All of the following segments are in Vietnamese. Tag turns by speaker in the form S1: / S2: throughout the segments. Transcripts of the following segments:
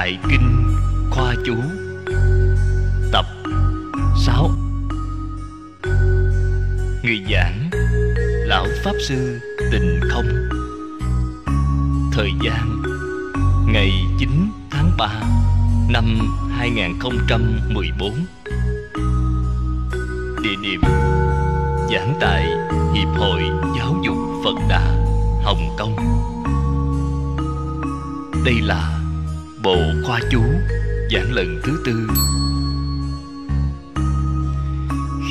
S1: Đại Kinh Khoa Chú Tập 6 Người giảng Lão Pháp Sư Tình Không Thời gian Ngày 9 tháng 3 năm 2014 Địa điểm Giảng tại Hiệp hội Giáo dục Phật Đà Hồng Kông Đây là Bộ Khoa Chú Giảng lần thứ tư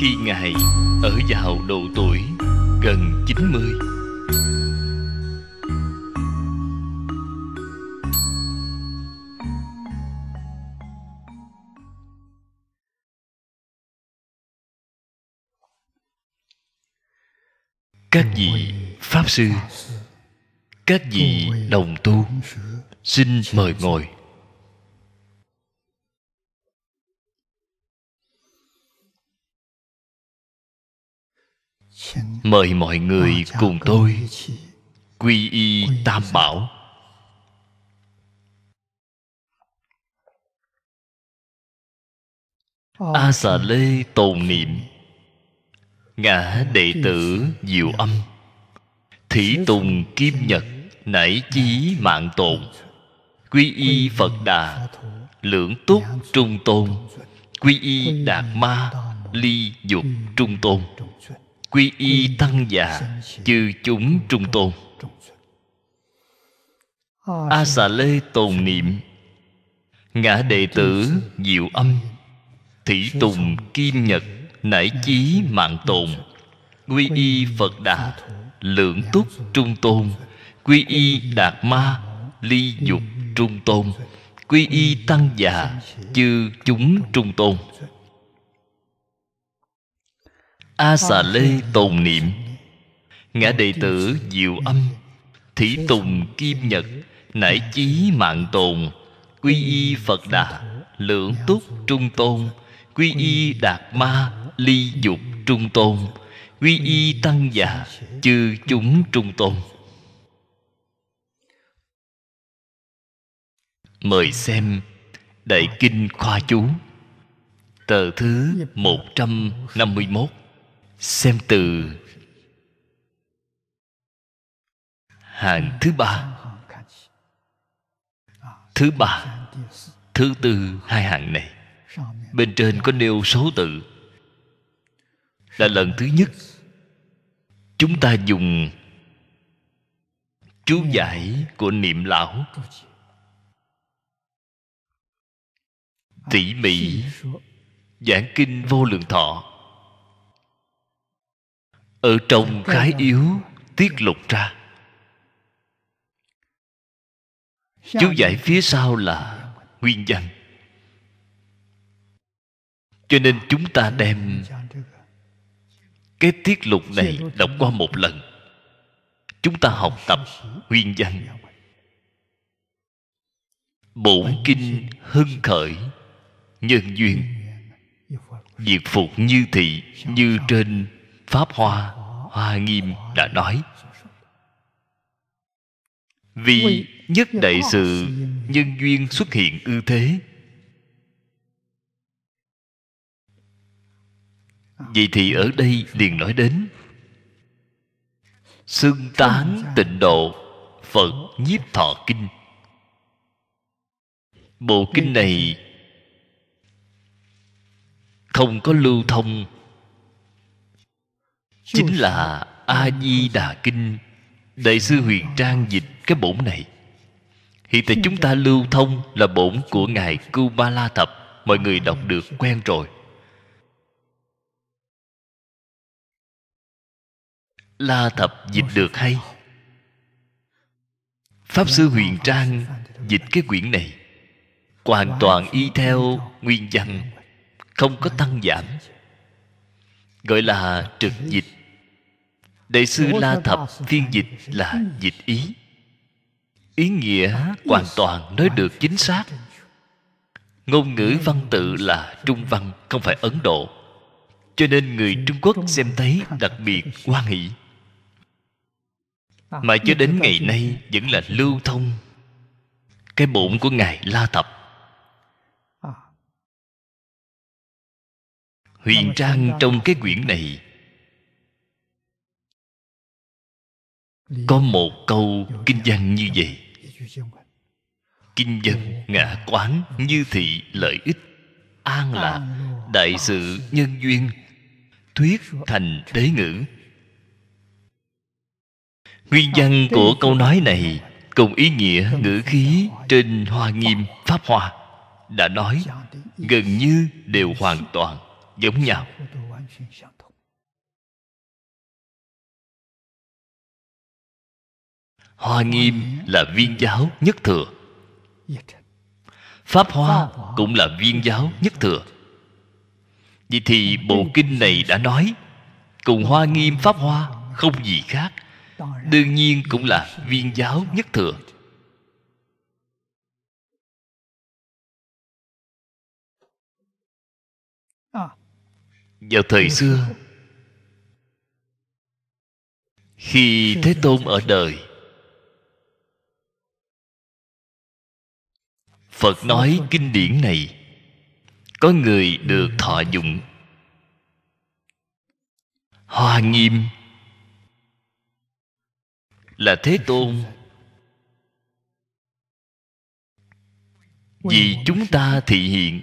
S1: Khi Ngài ở vào độ tuổi gần 90 Các vị Pháp Sư Các vị Đồng Tu Xin mời ngồi mời mọi người cùng tôi quy y tam bảo a xà lê tồn niệm ngã đệ tử diệu âm thủy tùng kim nhật nảy chí mạng tồn quy y phật đà lưỡng túc trung tôn quy y đạt ma ly dục trung tôn quy y tăng già chư chúng trung tôn a xà lê tồn niệm ngã đệ tử diệu âm thị tùng kim nhật nải chí mạng tồn quy y phật đà lưỡng túc trung tôn quy y đạt ma ly dục trung tôn quy y tăng già chư chúng trung tôn a xà lê tồn niệm ngã đệ tử diệu âm thủy tùng kim nhật nải chí mạng tồn quy y phật đà lưỡng túc trung tôn quy y đạt ma ly dục trung tôn quy y tăng già chư chúng trung tôn mời xem đại kinh khoa chú tờ thứ 151 xem từ hàng thứ ba thứ ba thứ tư hai hàng này bên trên có nêu số tự là lần thứ nhất chúng ta dùng chú giải của niệm lão tỉ mỉ giảng kinh vô lượng thọ ở trong dạ, dạ, khái dạ. yếu tiết lục ra chú giải phía sau là nguyên văn cho nên chúng ta đem cái tiết lục này đọc qua một lần chúng ta học tập nguyên văn bổn kinh hưng khởi nhân duyên diệt phục như thị như trên pháp hoa hoa nghiêm đã nói vì nhất đại sự nhân duyên xuất hiện ư thế vậy thì ở đây liền nói đến xưng tán tịnh độ phật nhiếp thọ kinh bộ kinh này không có lưu thông chính là a di đà kinh đại sư huyền trang dịch cái bổn này hiện tại chúng ta lưu thông là bổn của ngài La thập mọi người đọc được quen rồi la thập dịch được hay pháp sư huyền trang dịch cái quyển này hoàn toàn y theo nguyên văn không có tăng giảm gọi là trực dịch đại sư la thập phiên dịch là dịch ý ý nghĩa hoàn toàn nói được chính xác ngôn ngữ văn tự là trung văn không phải ấn độ cho nên người trung quốc xem thấy đặc biệt quan hỷ mà cho đến ngày nay vẫn là lưu thông cái bụng của ngài la thập à. huyền trang trong cái quyển này có một câu kinh văn như vậy kinh văn ngã quán như thị lợi ích an lạc đại sự nhân duyên thuyết thành tế ngữ nguyên văn của câu nói này cùng ý nghĩa ngữ khí trên hoa nghiêm pháp hoa đã nói gần như đều hoàn toàn giống nhau
S2: Hoa nghiêm
S1: là viên giáo nhất thừa Pháp Hoa cũng là viên giáo nhất thừa Vậy thì bộ kinh này đã nói Cùng Hoa nghiêm Pháp Hoa không gì khác Đương nhiên cũng là viên giáo
S2: nhất thừa Vào thời xưa Khi Thế Tôn ở đời phật nói kinh điển này
S1: có người được thọ dụng hoa nghiêm là thế tôn vì chúng ta thị hiện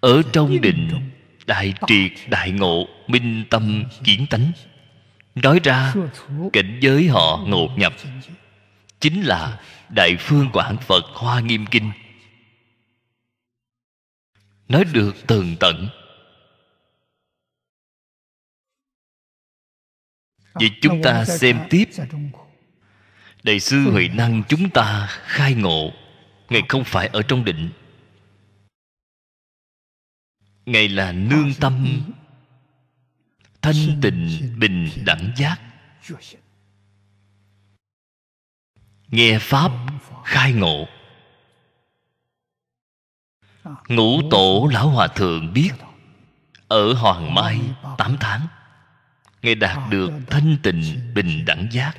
S1: ở trong định đại triệt đại ngộ minh tâm kiến tánh nói ra cảnh giới họ ngộ nhập chính là đại phương quảng phật hoa nghiêm kinh nói được tường tận vậy chúng ta xem tiếp đại sư huệ năng chúng ta khai ngộ ngài không phải ở trong định ngài là nương tâm thanh tịnh bình đẳng giác nghe pháp khai ngộ ngũ tổ lão hòa thượng biết ở hoàng mai tám tháng ngài đạt được thanh tịnh bình đẳng giác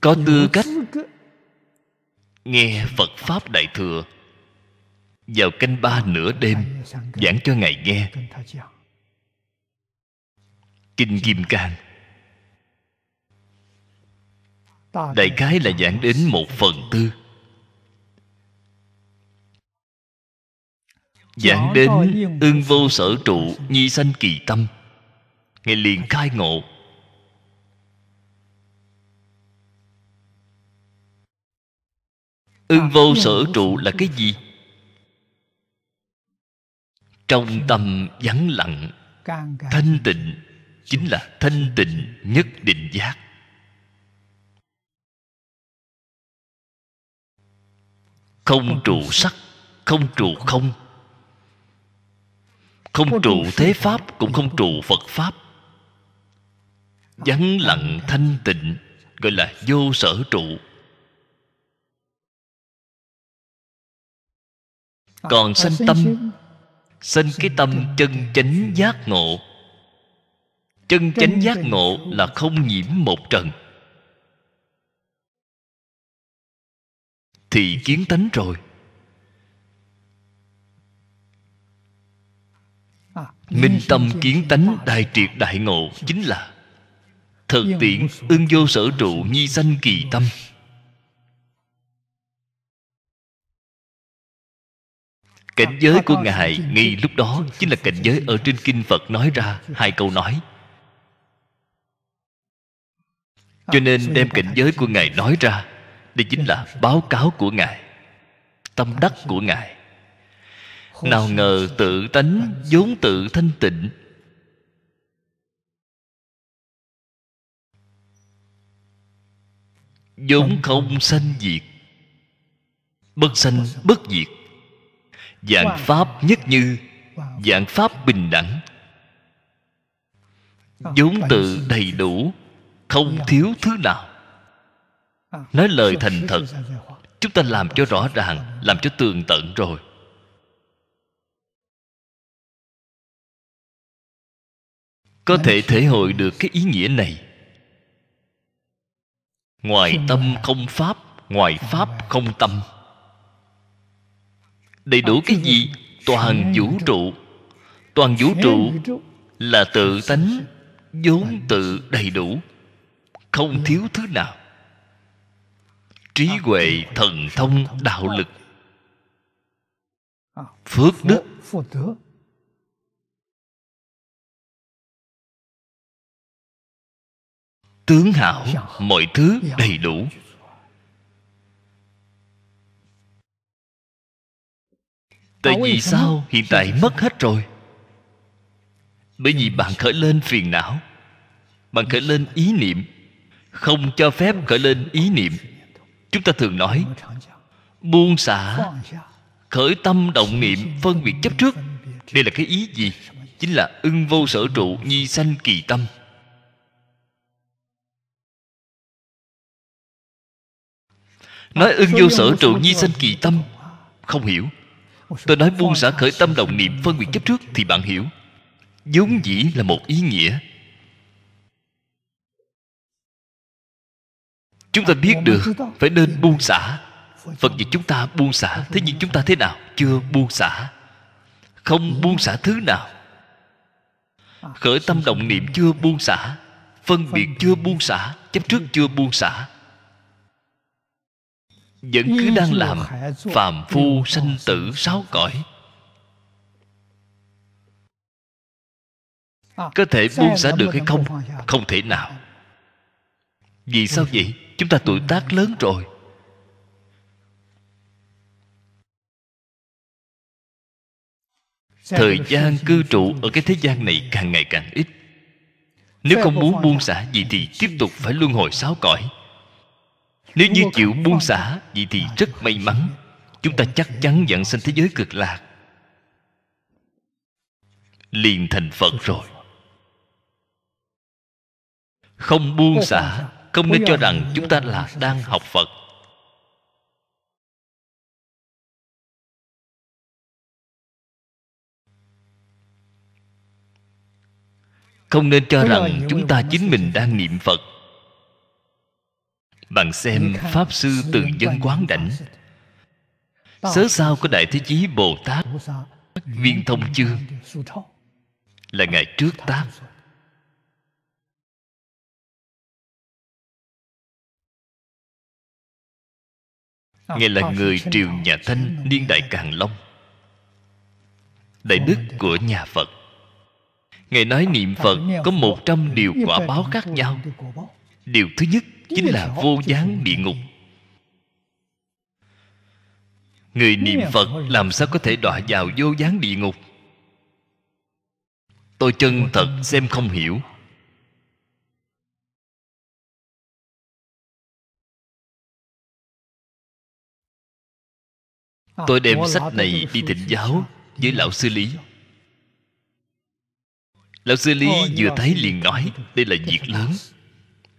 S3: có tư cách
S1: nghe phật pháp đại thừa vào canh ba nửa đêm giảng cho ngài nghe kinh kim cang đại khái là giảng đến một phần tư giảng đến ưng vô sở trụ nhi sanh kỳ tâm ngài liền khai ngộ ưng vô sở trụ là cái gì trong tâm vắng lặng thanh tịnh chính là thanh tịnh nhất định giác không trụ sắc không trụ không không trụ thế pháp cũng không trụ phật pháp vắng lặng thanh tịnh gọi là vô sở trụ
S4: còn sanh tâm
S2: sanh
S1: cái tâm chân chánh giác ngộ chân chánh giác ngộ là không nhiễm một trần thì kiến tánh rồi
S4: minh tâm kiến
S1: tánh đại triệt đại ngộ chính là thực tiễn ưng vô sở trụ nhi sanh kỳ tâm cảnh giới của ngài ngay lúc đó chính là cảnh giới ở trên kinh phật nói ra hai câu nói cho nên đem cảnh giới của ngài nói ra đây chính là báo cáo của ngài tâm đắc của ngài nào ngờ tự tánh vốn tự thanh tịnh vốn không sanh diệt bất sanh bất diệt dạng pháp nhất như dạng pháp bình đẳng vốn tự đầy đủ không thiếu thứ nào nói lời thành thật chúng ta làm cho rõ ràng làm cho tường tận rồi
S2: có thể thể hội được cái ý nghĩa này
S1: ngoài tâm không pháp ngoài pháp không tâm đầy đủ cái gì toàn vũ trụ toàn vũ trụ là tự tánh vốn tự đầy đủ không thiếu thứ nào trí huệ thần thông đạo lực phước đức
S2: tướng hảo mọi thứ đầy đủ
S4: tại vì sao
S1: hiện tại mất hết rồi bởi vì bạn khởi lên phiền não bạn khởi lên ý niệm không cho phép khởi lên ý niệm chúng ta thường nói buông xả khởi tâm động niệm phân biệt chấp trước đây là cái ý gì chính là ưng vô sở trụ nhi sanh kỳ tâm
S2: nói ưng vô sở trụ nhi sanh
S1: kỳ tâm không hiểu tôi nói buông xả khởi tâm động niệm phân biệt chấp trước thì bạn hiểu vốn dĩ là một ý nghĩa chúng ta biết được phải nên dạ. buông xả phật dạy chúng ta buông xả thế nhưng chúng ta thế nào chưa buông xả không dạ. buông xả thứ nào à, khởi tâm động niệm chưa buông xả phân biệt chưa buông xả chấp trước chưa buông xả vẫn cứ đang làm
S3: phàm phu
S1: sanh tử sáu cõi
S3: à, có thể buông xả được hay không
S1: không thể nào vì sao vậy chúng ta tuổi tác lớn rồi
S2: thời gian cư
S1: trụ ở cái thế gian này càng ngày càng ít nếu không muốn buông xả gì thì tiếp tục phải luân hồi sáu cõi nếu như chịu buông xả gì thì rất may mắn chúng ta chắc chắn dẫn sinh thế giới cực lạc liền thành phật rồi không buông xả không nên cho rằng chúng ta là đang học phật không nên cho rằng chúng ta chính mình đang niệm phật bạn xem pháp sư từ dân quán đảnh sớ sao của đại thế chí bồ tát viên thông chương là ngày trước tác
S2: ngài là người triều nhà thanh niên đại
S1: càn long đại đức của nhà phật ngài nói niệm phật có một trăm điều quả báo khác nhau điều thứ nhất chính là vô gián địa ngục người niệm phật làm sao có thể đọa vào vô gián địa ngục tôi chân thật xem không hiểu
S2: À, tôi đem sách này đi thịnh giáo
S1: với lão sư lý lão sư lý vừa thấy liền nói đây là việc lớn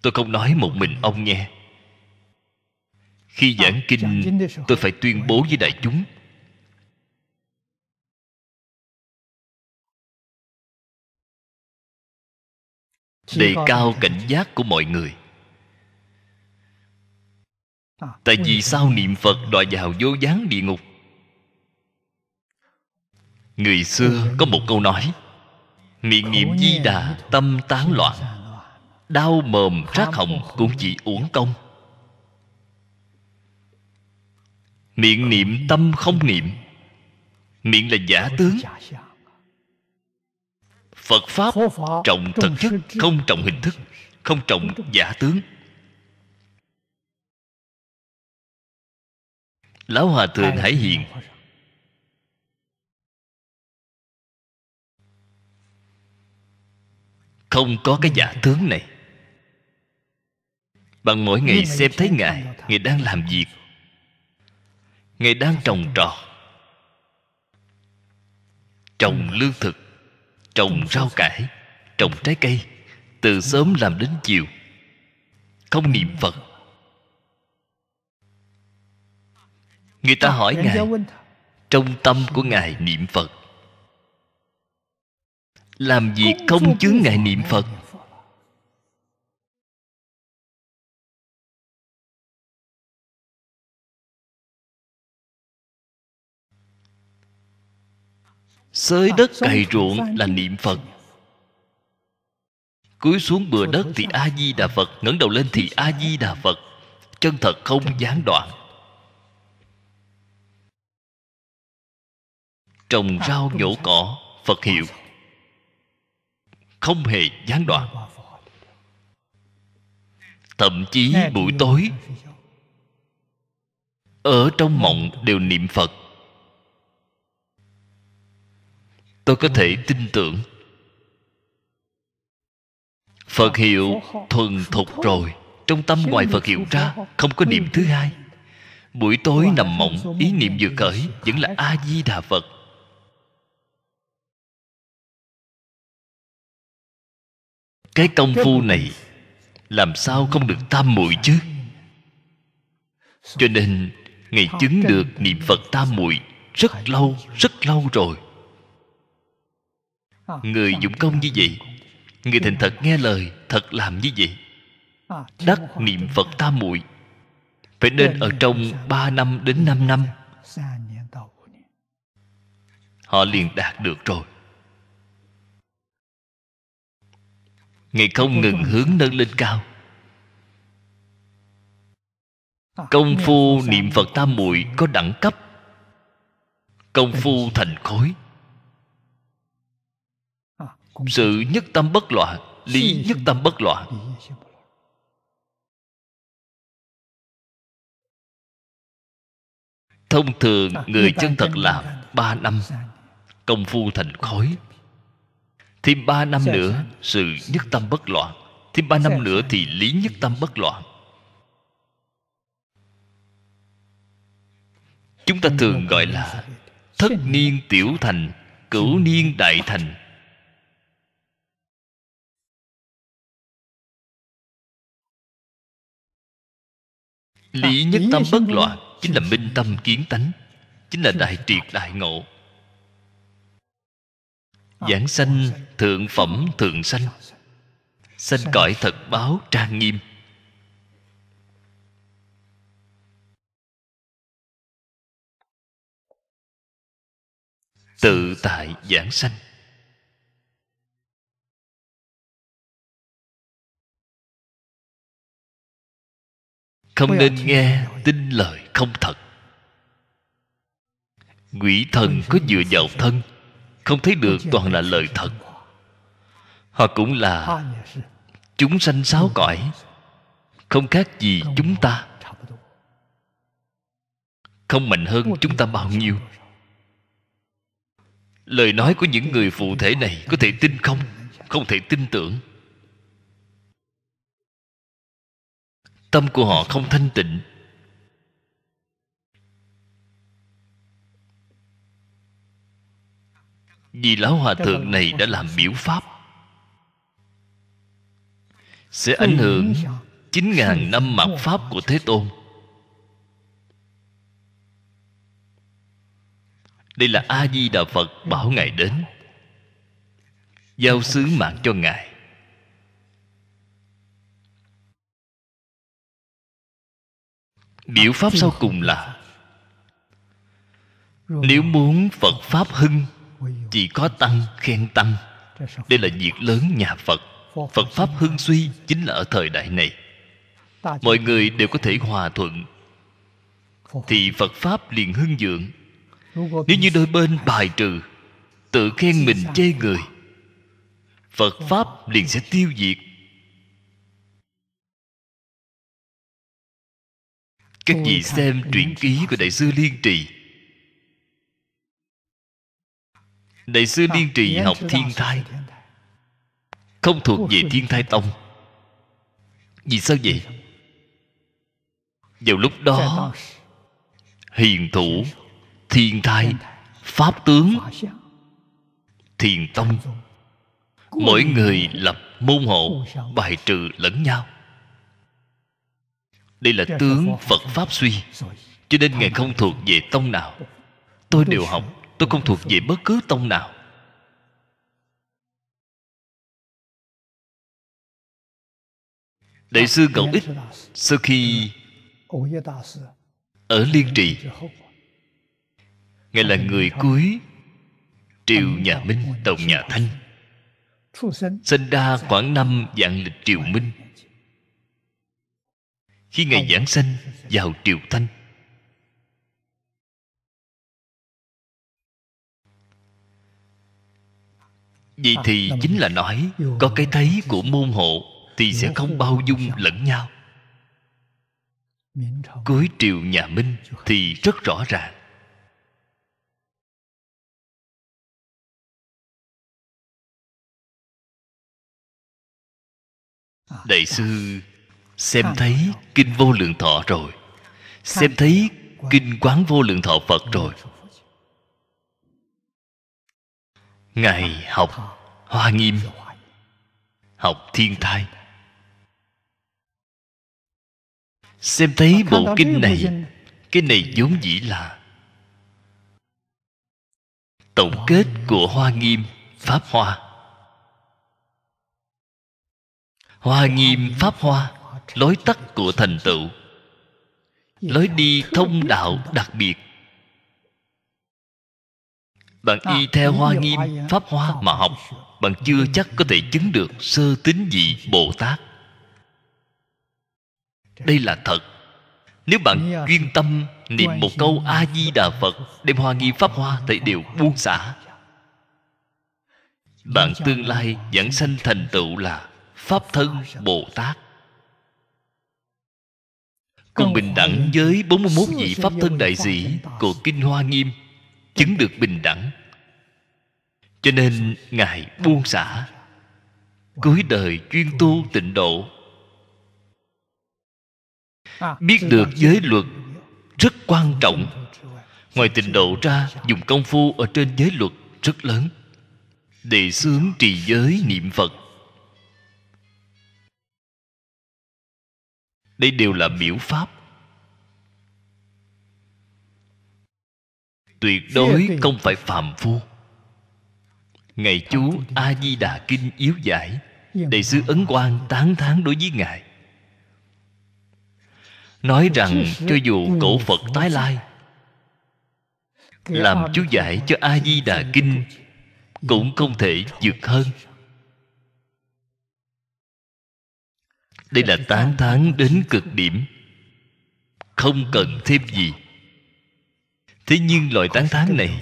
S1: tôi không nói một mình ông nghe khi giảng à, kinh tôi phải tuyên bố với đại chúng
S3: đề cao
S2: cảnh
S4: giác của mọi người À,
S2: tại
S1: vì sao niệm phật đòi vào vô gián địa ngục người xưa có một câu nói miệng niệm di đà tâm tán loạn đau mồm rác hồng cũng chỉ uổng công miệng niệm tâm không niệm miệng là giả tướng phật pháp trọng thực chất không trọng hình thức không
S2: trọng giả tướng lão hòa thượng hải hiền
S1: không có cái giả tướng này bằng mỗi ngày xem thấy ngài ngài đang làm việc ngài đang trồng trọt trồng lương thực trồng rau cải trồng trái cây từ sớm làm đến chiều không niệm phật người ta hỏi ngài trong tâm của ngài niệm phật làm gì không chướng ngài niệm phật
S2: Xới đất cày ruộng
S1: là niệm Phật Cúi xuống bừa đất thì A-di-đà Phật ngẩng đầu lên thì A-di-đà Phật Chân thật không gián đoạn trồng rau nhổ cỏ phật hiệu không hề gián đoạn thậm chí buổi tối ở trong mộng đều niệm phật tôi có thể tin tưởng phật hiệu thuần thục rồi trong tâm ngoài phật hiệu ra không có niệm thứ hai buổi tối nằm mộng ý niệm vừa khởi vẫn là a di đà phật
S2: cái công phu này
S1: làm sao không được tam muội chứ cho nên ngài chứng được niệm phật tam muội rất lâu rất lâu rồi người dụng công như vậy người thành thật nghe lời thật làm như vậy
S3: đắc niệm phật tam
S1: muội phải nên ở trong
S3: 3 năm đến 5 năm
S1: họ liền đạt được rồi ngày không ngừng hướng nâng lên cao công phu niệm phật tam muội có đẳng cấp công phu thành khối à, sự nhất tâm bất loạn lý nhất tâm bất loạn thông thường à, người chân thật làm ba năm dạ. công phu thành khối Thêm ba năm nữa Sự nhất tâm bất loạn Thêm ba năm nữa thì lý nhất tâm bất loạn Chúng ta thường gọi là Thất niên tiểu thành Cửu niên
S2: đại thành Lý à, nhất tâm bất loạn Chính là
S1: minh tâm kiến tánh Chính là đại triệt đại ngộ giảng sanh thượng phẩm thượng sanh sanh cõi thật báo trang nghiêm
S2: tự tại giảng sanh không nên nghe tin lời không thật
S1: quỷ thần có dựa vào thân không thấy được toàn là lời thật họ cũng là chúng sanh sáu cõi không khác gì chúng ta không mạnh hơn chúng ta bao nhiêu lời nói của những người phụ thể này có thể tin không không thể tin tưởng tâm của họ không thanh tịnh vì lão hòa thượng này đã làm biểu pháp sẽ ảnh hưởng 9.000 năm mạt pháp của Thế Tôn Đây là A-di-đà Phật bảo Ngài đến Giao sứ mạng cho Ngài
S2: Biểu pháp sau cùng là Nếu
S1: muốn Phật Pháp hưng chỉ có tăng khen tăng đây là việc lớn nhà phật phật pháp hưng suy chính là ở thời đại này mọi người đều có thể hòa thuận thì phật pháp liền hưng dưỡng nếu như đôi bên bài trừ tự khen mình chê người phật pháp liền sẽ tiêu diệt
S2: các vị xem truyện ký của
S1: đại sư liên trì đại sư liên trì học thiên thai không thuộc về thiên thai tông vì sao vậy vào lúc đó hiền thủ thiên thai pháp tướng thiền tông mỗi người lập môn hộ bài trừ lẫn nhau đây là tướng phật pháp suy cho nên ngài không thuộc về tông nào tôi đều học Tôi không thuộc về bất cứ tông nào Đại sư Ngẫu Ích Sau khi Ở Liên Trì Ngài là người cuối Triều nhà Minh Tổng nhà Thanh Sinh ra khoảng năm dạng lịch triều Minh Khi Ngài giảng sanh vào triều Thanh vì à, thì chính là nói Có cái thấy của môn hộ Thì sẽ không bao dung lẫn nhau Cuối triều nhà Minh Thì
S2: rất rõ ràng à, Đại dạ.
S1: sư xem thấy Kinh Vô Lượng Thọ rồi Xem thấy Kinh Quán Vô Lượng Thọ Phật rồi ngài học hoa nghiêm học thiên thai xem thấy bộ kinh này cái này vốn
S2: dĩ là tổng kết của hoa nghiêm
S1: pháp hoa hoa nghiêm pháp hoa lối tắt của thành tựu lối đi thông đạo đặc biệt bạn à, y theo hoa nghiêm pháp hoa mà học bạn chưa ừ, chắc ừ, có ừ. thể chứng được sơ tín dị bồ tát đây là thật nếu bạn à, chuyên tâm niệm một câu a di đà phật đem hoa nghiêm pháp hoa thì đều buông xả bạn tương lai dẫn sanh thành tựu là pháp thân bồ tát cùng bình đẳng với 41 vị pháp thân đại sĩ của kinh hoa nghiêm chứng được bình đẳng cho nên ngài buông xả cuối đời chuyên tu tịnh độ
S4: à, biết
S2: được giới
S1: luật rất quan trọng ngoài tịnh độ ra dùng công phu ở trên giới luật rất lớn để sướng trì giới niệm phật đây đều là biểu pháp tuyệt đối không phải phạm phu ngày chú a di đà kinh yếu giải đại sứ ấn quang tán thán đối với ngài nói rằng cho dù cổ phật tái lai làm chú giải cho a di đà kinh cũng không thể vượt hơn đây là tán thán đến cực điểm không cần thêm gì thế nhưng loại tán thán này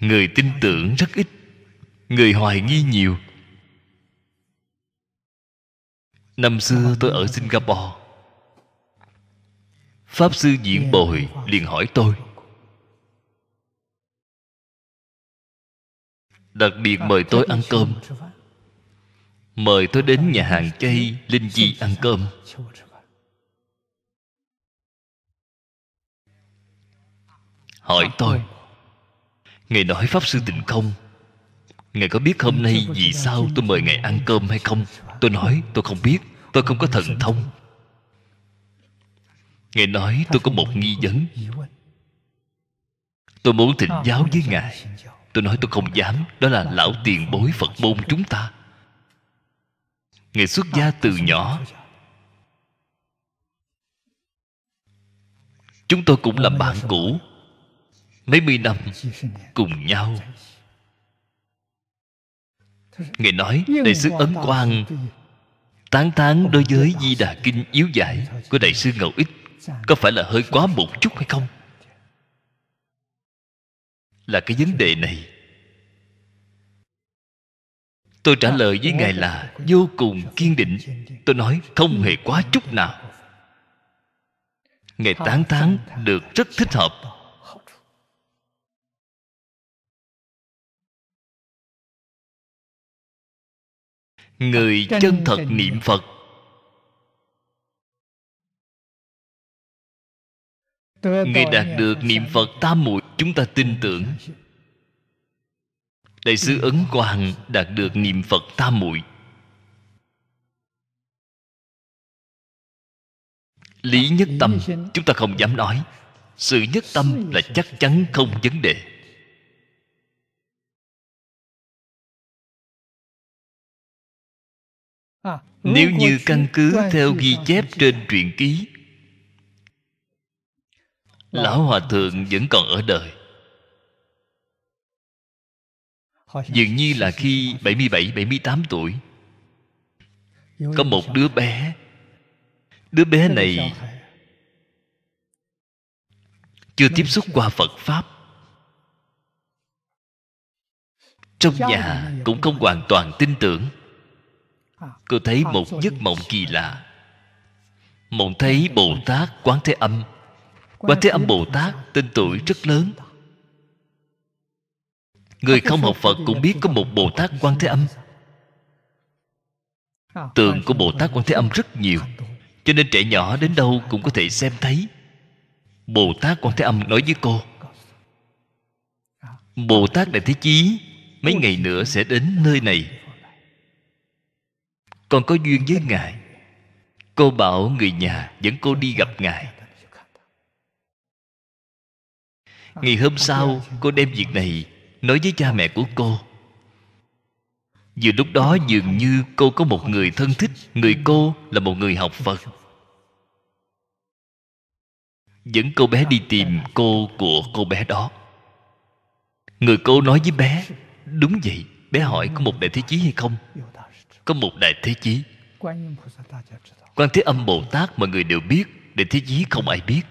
S1: người tin tưởng rất ít người hoài nghi nhiều năm xưa tôi ở singapore pháp sư diễn bồi liền hỏi tôi đặc biệt mời tôi ăn cơm mời tôi đến nhà hàng cây linh chi ăn cơm hỏi tôi Ngài nói Pháp Sư Tịnh Không Ngài có biết hôm nay vì sao tôi mời Ngài ăn cơm hay không? Tôi nói tôi không biết Tôi không có thần thông Ngài nói tôi có một nghi vấn Tôi muốn thịnh giáo với Ngài Tôi nói tôi không dám Đó là lão tiền bối Phật môn chúng ta Ngài xuất gia từ nhỏ Chúng tôi cũng là bạn cũ mấy mươi năm cùng nhau ngài nói đại sứ ấn quang tán tán đối với di đà kinh yếu giải của đại sư ngẫu ích có phải là hơi quá một chút hay không là cái vấn đề này tôi trả lời với ngài là vô cùng kiên định tôi nói không hề quá chút nào ngài tán tán được rất thích hợp
S2: người chân thật niệm phật
S4: người
S1: đạt được niệm phật tam muội chúng ta tin tưởng đại sứ ấn quang đạt được niệm phật tam muội
S2: lý nhất tâm chúng ta không dám nói sự nhất tâm là chắc chắn không vấn đề À, nếu như căn cứ theo ghi chép trên
S1: truyện ký lão hòa thượng vẫn còn ở đời
S3: dường như là
S1: khi 77, 78 tuổi Có một đứa bé Đứa bé này Chưa tiếp xúc qua Phật Pháp Trong nhà cũng không hoàn toàn tin tưởng cô thấy một giấc mộng kỳ lạ mộng thấy bồ tát quán thế âm quán thế âm bồ tát tên tuổi rất lớn người không học phật cũng biết có một bồ tát quán thế âm tượng của bồ tát quán thế âm rất nhiều cho nên trẻ nhỏ đến đâu cũng có thể xem thấy bồ tát quán thế âm nói với cô bồ tát đại thế chí mấy ngày nữa sẽ đến nơi này con có duyên với Ngài Cô bảo người nhà dẫn cô đi gặp Ngài Ngày hôm sau cô đem việc này Nói với cha mẹ của cô Vừa lúc đó dường như cô có một người thân thích Người cô là một người học Phật Dẫn cô bé đi tìm cô của cô bé đó Người cô nói với bé Đúng vậy Bé hỏi có một đại thế chí hay không có một đại thế chí quan thế âm bồ tát mọi người đều biết đại thế chí không ai biết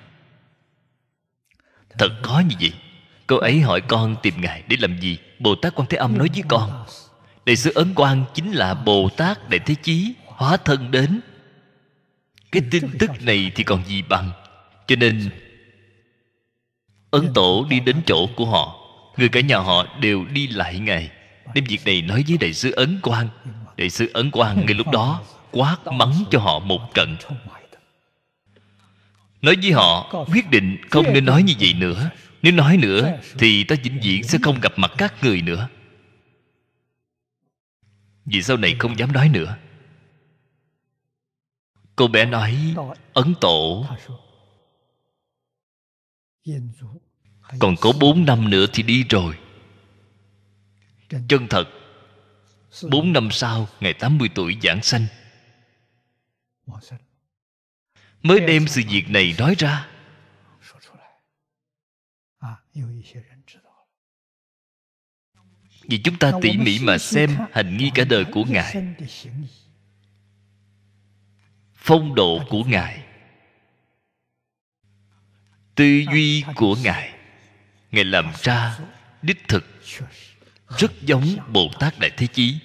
S1: thật có như vậy cô ấy hỏi con tìm ngài để làm gì bồ tát quan thế âm nói với con đại sứ ấn quan chính là bồ tát đại thế chí hóa thân đến cái tin tức này thì còn gì bằng cho nên ấn tổ đi đến chỗ của họ người cả nhà họ đều đi lại ngài đem việc này nói với đại sứ ấn quan Đệ sư Ấn Quang ngay lúc đó Quát mắng cho họ một trận Nói với họ Quyết định không nên nói như vậy nữa Nếu nói nữa Thì ta vĩnh viễn sẽ không gặp mặt các người nữa Vì sau này không dám nói nữa Cô bé nói Ấn Tổ Còn có 4 năm nữa thì đi rồi Chân thật 4 năm sau Ngài 80 tuổi giảng sanh Mới đem sự việc này nói ra Vì chúng ta tỉ mỉ mà xem hành nghi cả đời của Ngài Phong độ của Ngài Tư duy của Ngài Ngài làm ra Đích thực Rất giống Bồ Tát Đại Thế Chí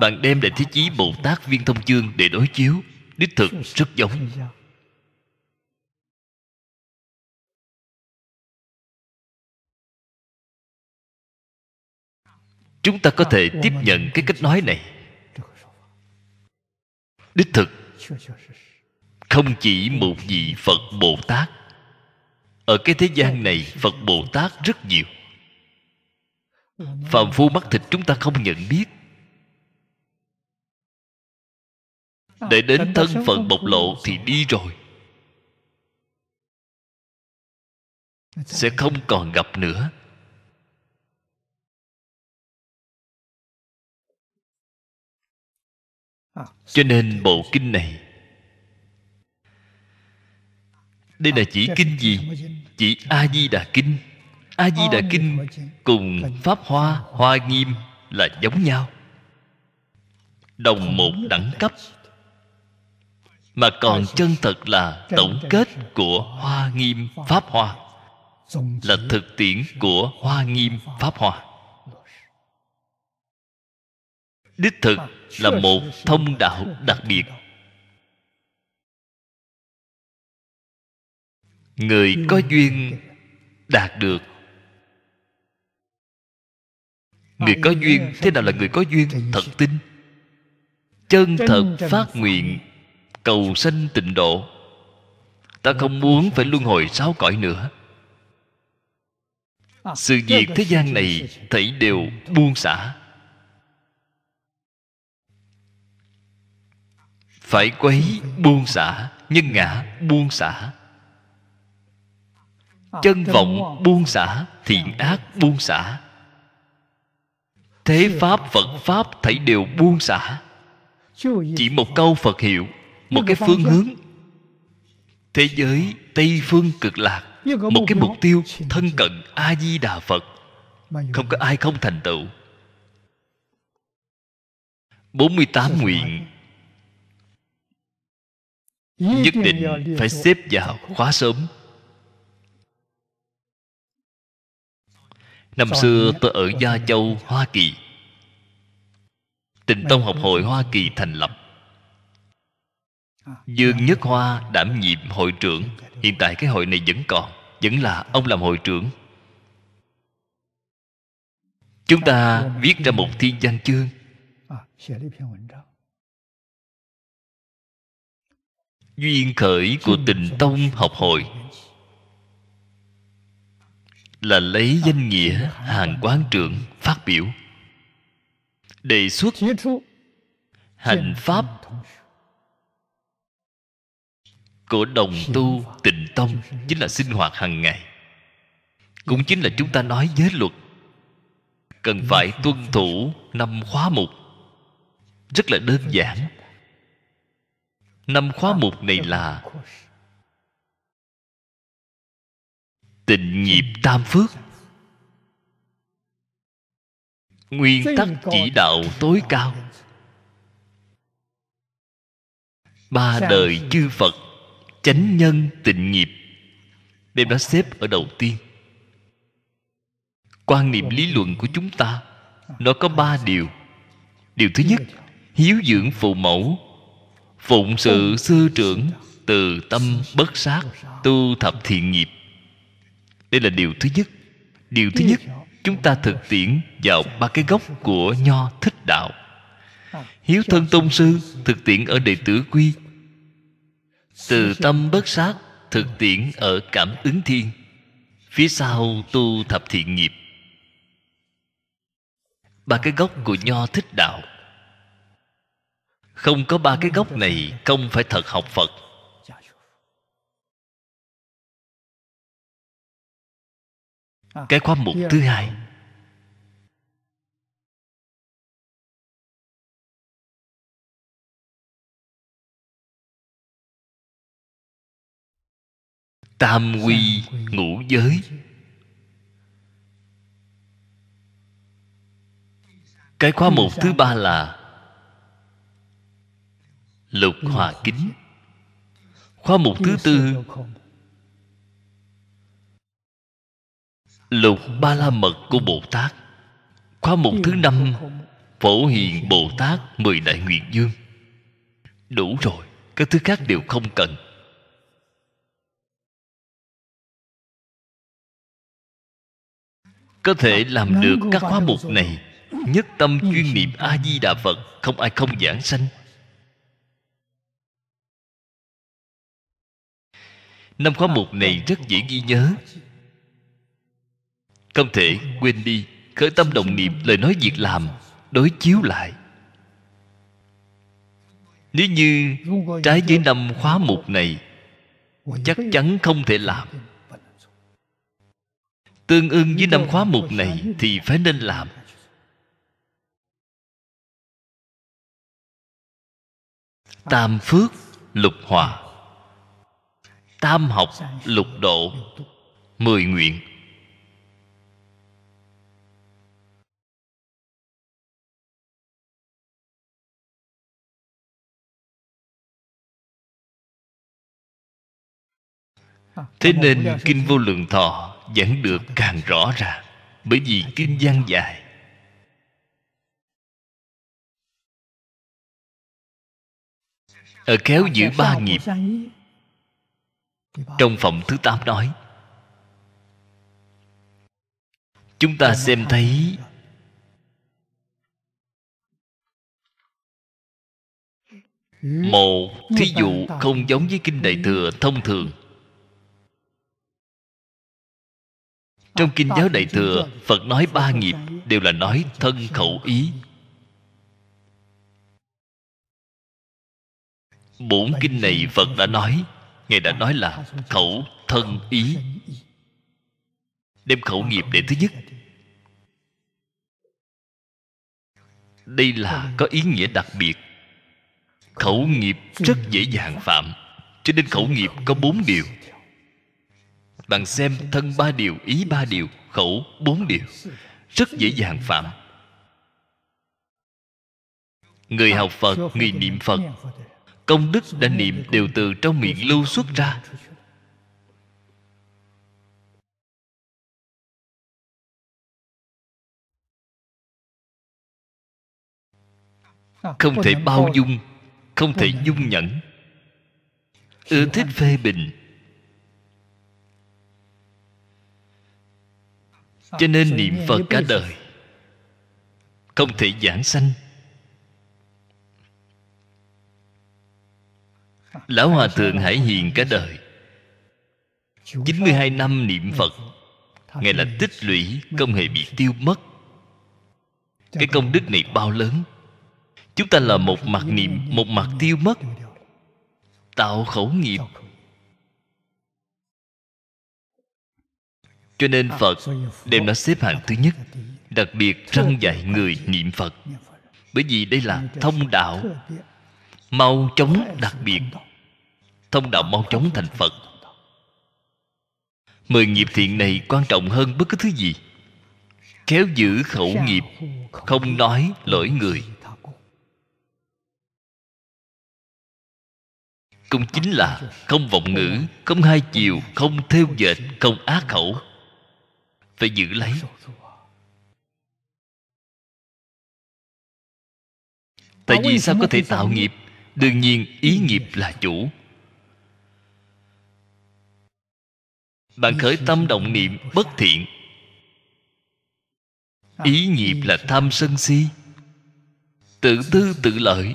S1: bạn đem lại thế chí bồ tát viên thông chương để đối chiếu đích thực rất giống
S3: chúng ta có thể tiếp nhận cái cách nói này
S1: đích thực không chỉ một vị phật bồ tát ở cái thế gian này phật bồ tát rất nhiều phàm phu mắt thịt chúng ta không nhận biết
S4: Ờ, để đến thân phận bộc
S2: lộ thì ờ. đi rồi ờ, sẽ không còn gặp nữa
S1: cho nên bộ kinh này đây là chỉ kinh gì chỉ a di đà kinh a di đà kinh cùng pháp hoa hoa nghiêm là giống nhau đồng một đẳng cấp mà còn chân thật là tổng kết của hoa nghiêm pháp hoa là thực tiễn của hoa nghiêm pháp hoa đích thực
S2: là một thông đạo đặc biệt người có duyên đạt được
S1: người có duyên thế nào là người có duyên thật tin chân thật phát nguyện cầu sanh tịnh độ ta không muốn phải luân hồi sáu cõi nữa
S4: sự việc thế gian này
S1: thảy đều buông xả phải quấy buông xả nhân ngã buông xả
S3: chân vọng
S1: buông xả thiện ác buông xả thế pháp phật pháp thảy đều buông xả chỉ một câu phật hiệu
S3: một cái phương hướng
S1: thế giới tây phương cực lạc một cái mục tiêu thân cận a di đà phật không có ai không thành tựu 48 nguyện
S4: nhất định phải xếp
S1: vào khóa sớm năm xưa tôi ở gia châu hoa kỳ tịnh tông học hội hoa kỳ thành lập Dương Nhất Hoa đảm nhiệm hội trưởng Hiện tại cái hội này vẫn còn Vẫn là ông làm hội trưởng Chúng ta viết ra một thiên văn chương
S2: Duyên khởi của tình
S3: tông
S1: học hội Là lấy danh nghĩa hàng quán trưởng phát biểu Đề xuất Hành pháp của đồng tu tịnh tâm chính là sinh hoạt hàng ngày cũng chính là chúng ta nói giới luật cần phải tuân thủ năm khóa mục rất là đơn giản năm khóa mục này là
S2: tịnh nghiệp tam phước
S1: nguyên tắc chỉ đạo tối cao ba đời chư phật chánh nhân tịnh nghiệp đem nó xếp ở đầu tiên quan niệm lý luận của chúng ta nó có ba điều điều thứ nhất hiếu dưỡng phụ mẫu phụng sự sư trưởng từ tâm bất sát tu thập thiện nghiệp đây là điều thứ nhất điều thứ nhất chúng ta thực tiễn vào ba cái gốc của nho thích đạo hiếu thân tôn sư thực tiễn ở đệ tử quy từ tâm bất sát thực tiễn ở cảm ứng thiên phía sau tu thập thiện nghiệp ba cái gốc của nho thích đạo không có ba cái gốc này không phải thật học phật
S2: cái khóa mục thứ hai
S1: tam quy ngũ giới cái khóa mục thứ ba là lục hòa kính khóa mục thứ tư lục ba la mật của bồ tát khóa mục thứ năm phổ hiền bồ tát mười đại nguyện dương đủ rồi các thứ khác đều không cần có thể làm được các khóa mục này nhất tâm chuyên niệm a di đà phật không ai không giảng sanh năm khóa mục này rất dễ ghi nhớ không thể quên đi khởi tâm đồng niệm lời nói việc làm đối chiếu lại nếu như trái với năm khóa mục này chắc chắn không thể làm tương ưng với năm khóa mục
S2: này thì phải nên làm
S1: tam phước lục hòa tam học lục độ mười nguyện
S2: thế nên kinh
S1: vô lượng thọ vẫn được càng rõ ràng bởi vì kinh văn dài ở kéo giữ ba nghiệp trong phẩm thứ tám nói chúng ta xem thấy
S2: một thí dụ không giống với kinh đại thừa thông thường
S1: trong kinh giáo đại thừa phật nói ba nghiệp đều là nói thân khẩu ý bốn kinh này phật đã nói ngài đã nói là khẩu thân ý đem khẩu nghiệp để thứ nhất đây là có ý nghĩa đặc biệt khẩu nghiệp rất dễ dàng phạm cho nên khẩu nghiệp có bốn điều bạn xem thân ba điều ý ba điều khẩu bốn điều rất dễ dàng phạm người học phật người niệm phật công đức đã niệm đều từ trong miệng lưu xuất ra
S2: không thể bao dung
S1: không thể dung nhẫn ưa thích phê bình cho nên niệm phật cả đời không thể giảng sanh lão hòa thượng hải hiền cả đời 92 năm niệm phật ngài là tích lũy không hề bị tiêu mất cái công đức này bao lớn chúng ta là một mặt niệm một mặt tiêu mất tạo khẩu nghiệp cho nên phật đem nó xếp hạng thứ nhất đặc biệt răng dạy người niệm phật bởi vì đây là thông đạo mau chóng đặc biệt thông đạo mau chóng thành phật mười nghiệp thiện này quan trọng hơn bất cứ thứ gì khéo giữ khẩu nghiệp không nói lỗi người cũng chính là không vọng ngữ không hai chiều không theo dệt không á khẩu phải giữ lấy tại vì sao có thể tạo nghiệp đương nhiên ý nghiệp là chủ bạn khởi tâm động niệm bất thiện ý nghiệp là tham sân si tự tư tự lợi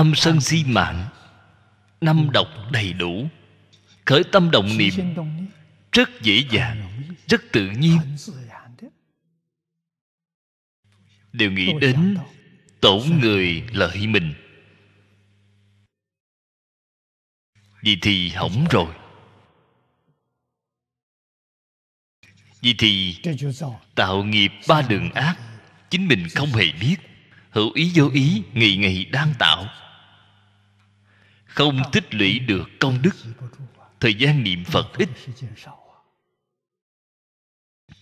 S2: Tham sân si mạng
S1: Năm độc đầy đủ Khởi tâm động niệm Rất dễ dàng Rất tự nhiên Đều nghĩ đến Tổn người lợi mình Vì thì hỏng rồi Vì thì tạo nghiệp ba đường ác Chính mình không hề biết Hữu ý vô ý Ngày ngày đang tạo không tích lũy được công đức thời gian niệm phật ít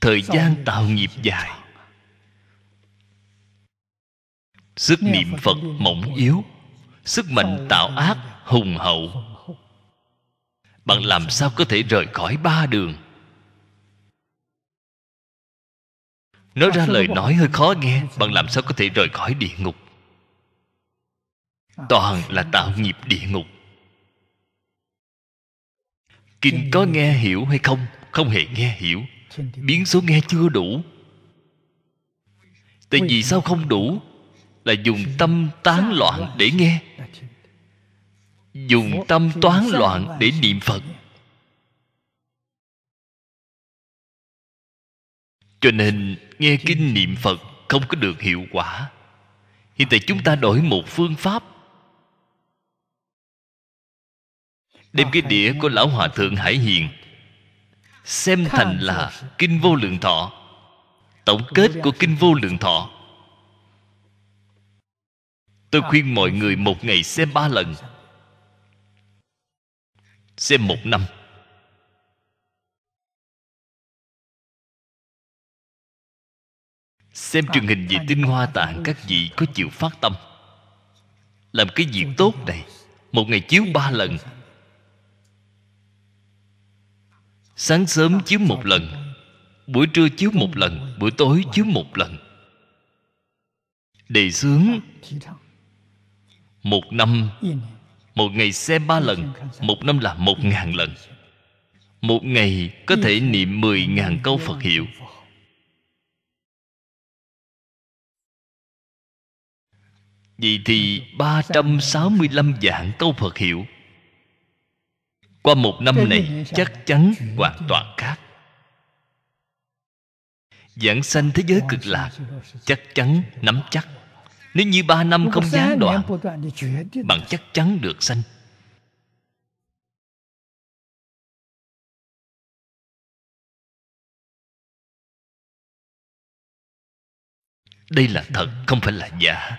S1: thời gian tạo nghiệp dài sức niệm phật mỏng yếu sức mạnh tạo ác hùng hậu bạn làm sao có thể rời khỏi ba đường nói ra lời nói hơi khó nghe bạn làm sao có thể rời khỏi địa ngục toàn là tạo nghiệp địa ngục kinh có nghe hiểu hay không không hề nghe hiểu biến số nghe chưa đủ tại vì sao không đủ là dùng tâm tán loạn để nghe dùng tâm toán loạn để niệm phật cho nên nghe kinh niệm phật không có được hiệu quả hiện tại chúng ta đổi một phương pháp đem cái đĩa của lão hòa thượng hải hiền xem thành là kinh vô lượng thọ tổng kết của kinh vô lượng thọ tôi khuyên mọi người một ngày xem ba lần xem một năm
S2: xem ờ, truyền hình vệ ờ, tinh
S1: hoa ờ, tạng các vị có chịu phát tâm làm cái việc tốt này một ngày chiếu ba lần sáng sớm chiếu một lần buổi trưa chiếu một lần buổi tối chiếu một lần đề xướng một năm một ngày xem ba lần một năm là một ngàn lần một ngày có thể niệm mười ngàn câu phật hiệu Vậy thì ba trăm sáu mươi lăm dạng câu Phật hiệu qua một năm này chắc chắn hoàn toàn khác giảng sanh thế giới cực lạc chắc chắn nắm chắc nếu như ba năm không gián đoạn bạn chắc chắn được sanh đây là thật không phải là giả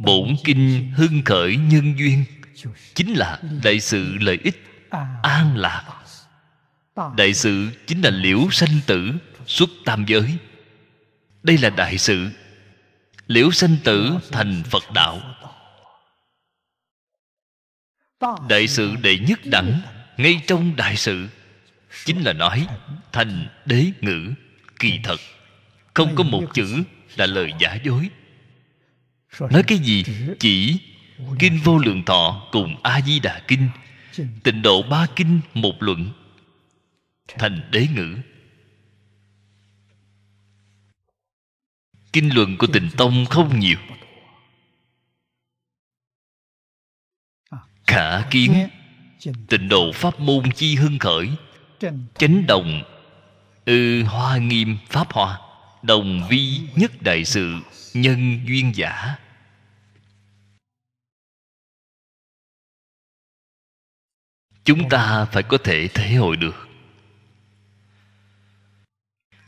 S1: bổn kinh hưng khởi nhân duyên chính là đại sự lợi ích an lạc đại sự chính là liễu sanh tử xuất tam giới đây là đại sự liễu sanh tử thành phật đạo đại sự đệ nhất đẳng ngay trong đại sự chính là nói thành đế ngữ kỳ thật không có một chữ là lời giả dối nói cái gì chỉ kinh vô lượng thọ cùng a di đà kinh tịnh độ ba kinh một luận thành đế ngữ kinh luận của tịnh tông không nhiều à, khả kiến tịnh độ pháp môn chi hưng khởi chánh đồng ư hoa nghiêm pháp hoa đồng vi nhất đại sự nhân duyên giả chúng ta phải có thể thể hội được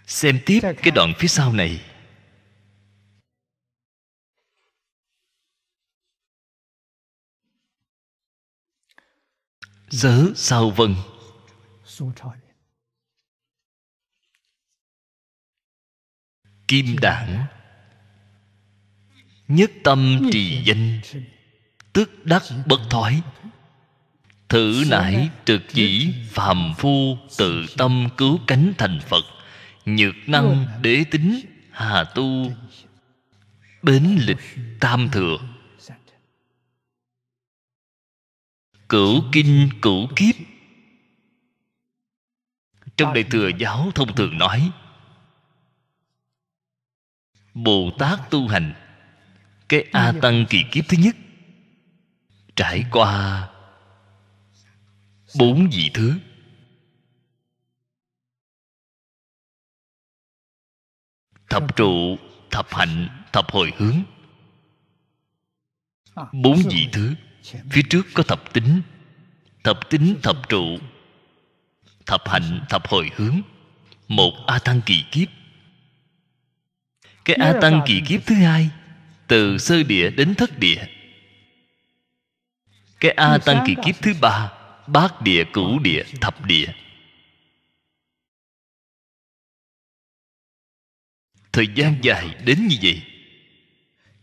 S1: xem tiếp cái đoạn phía sau này
S2: giới sao vân
S1: kim đảng nhất tâm trì danh tức đắc bất thoái thử nải trực chỉ phàm phu tự tâm cứu cánh thành phật nhược năng đế tính hà tu bến lịch tam thừa cửu kinh cửu kiếp trong đời thừa giáo thông thường nói Bồ Tát tu hành Cái A dạ, dạ. Tăng kỳ kiếp thứ nhất Trải qua
S2: Bốn vị thứ
S1: Thập trụ Thập hạnh Thập hồi hướng
S4: à,
S2: Bốn vị thứ
S1: dạ, Phía trước có thập tính Thập tính thập trụ Thập hạnh thập hồi hướng Một A Tăng kỳ kiếp cái A Tăng kỳ kiếp thứ hai Từ sơ địa đến thất địa Cái A Tăng kỳ kiếp thứ ba Bát địa, cửu địa, thập địa Thời gian dài đến như vậy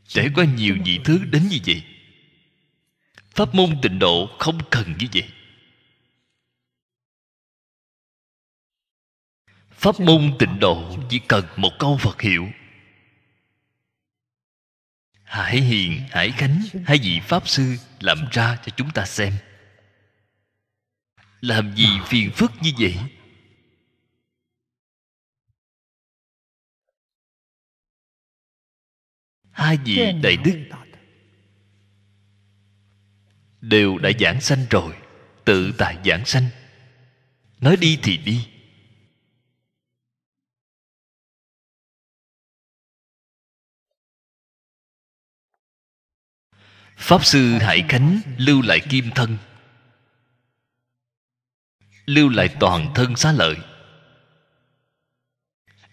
S1: Trải qua nhiều vị thứ đến như vậy Pháp môn tịnh độ không cần như vậy
S2: Pháp môn tịnh độ
S1: chỉ cần một câu Phật hiệu Hải Hiền, Hải Khánh Hai vị Pháp Sư Làm ra cho chúng ta xem Làm gì phiền phức như vậy
S2: Hai vị Đại Đức
S1: Đều đã giảng sanh rồi Tự tại giảng sanh Nói đi thì đi pháp sư hải khánh lưu lại kim thân lưu lại toàn thân xá lợi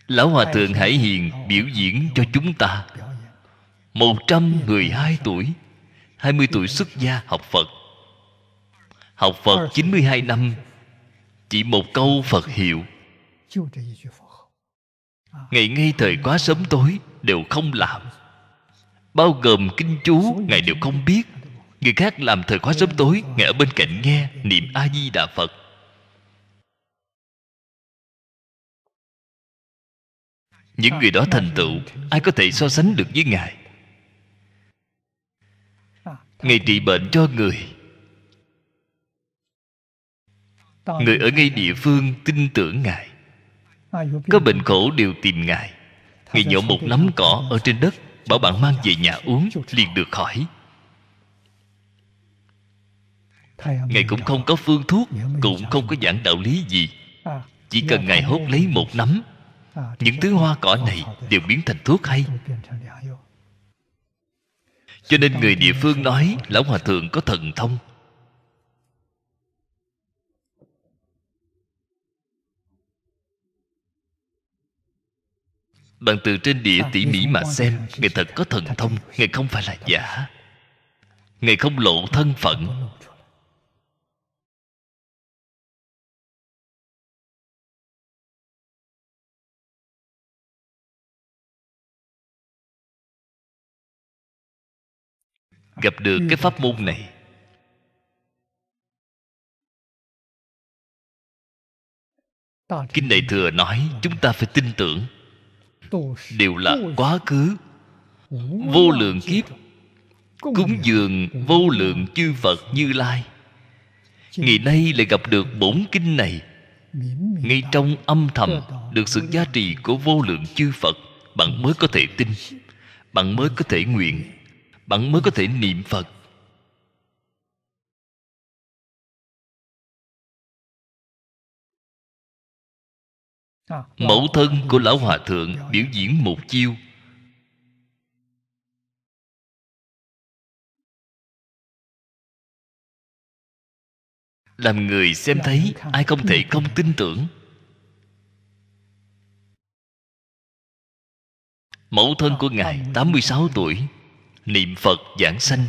S1: lão hòa thượng hải hiền biểu diễn cho chúng ta một trăm người hai tuổi hai mươi tuổi xuất gia học phật học phật chín mươi hai năm chỉ một câu phật hiệu ngày ngay thời quá sớm tối đều không làm bao gồm kinh chú ngài đều không biết người khác làm thời khóa sớm tối ngài ở bên cạnh nghe niệm a di đà phật những người đó thành tựu ai có thể so sánh được với ngài ngài trị bệnh cho người người ở ngay địa phương tin tưởng ngài có bệnh khổ đều tìm ngài
S3: ngài nhổ một nắm
S1: cỏ ở trên đất bảo bạn mang về nhà uống liền được khỏi ngài cũng không có phương thuốc cũng không có giảng đạo lý gì chỉ cần ngài hốt lấy một nắm những thứ hoa cỏ này đều biến thành thuốc hay cho nên người địa phương nói lão hòa thượng có thần thông Bạn từ trên địa à, tỉ mỉ mà xem Ngài thật có thần thông Ngài không phải là giả Ngài không lộ thân phận
S2: Gặp được ừ. cái pháp môn này Kinh này thừa nói chúng ta phải tin tưởng
S3: đều là quá khứ vô lượng kiếp cúng
S1: dường vô lượng chư phật như lai ngày nay lại gặp được bổn kinh này ngay trong âm thầm được sự giá trị của vô lượng chư phật bạn mới có thể tin bạn mới có thể nguyện bạn mới có thể niệm phật
S2: mẫu thân của lão hòa thượng biểu diễn một chiêu làm
S1: người xem thấy ai không thể không tin tưởng mẫu thân của ngài 86 tuổi niệm
S2: phật giảng sanh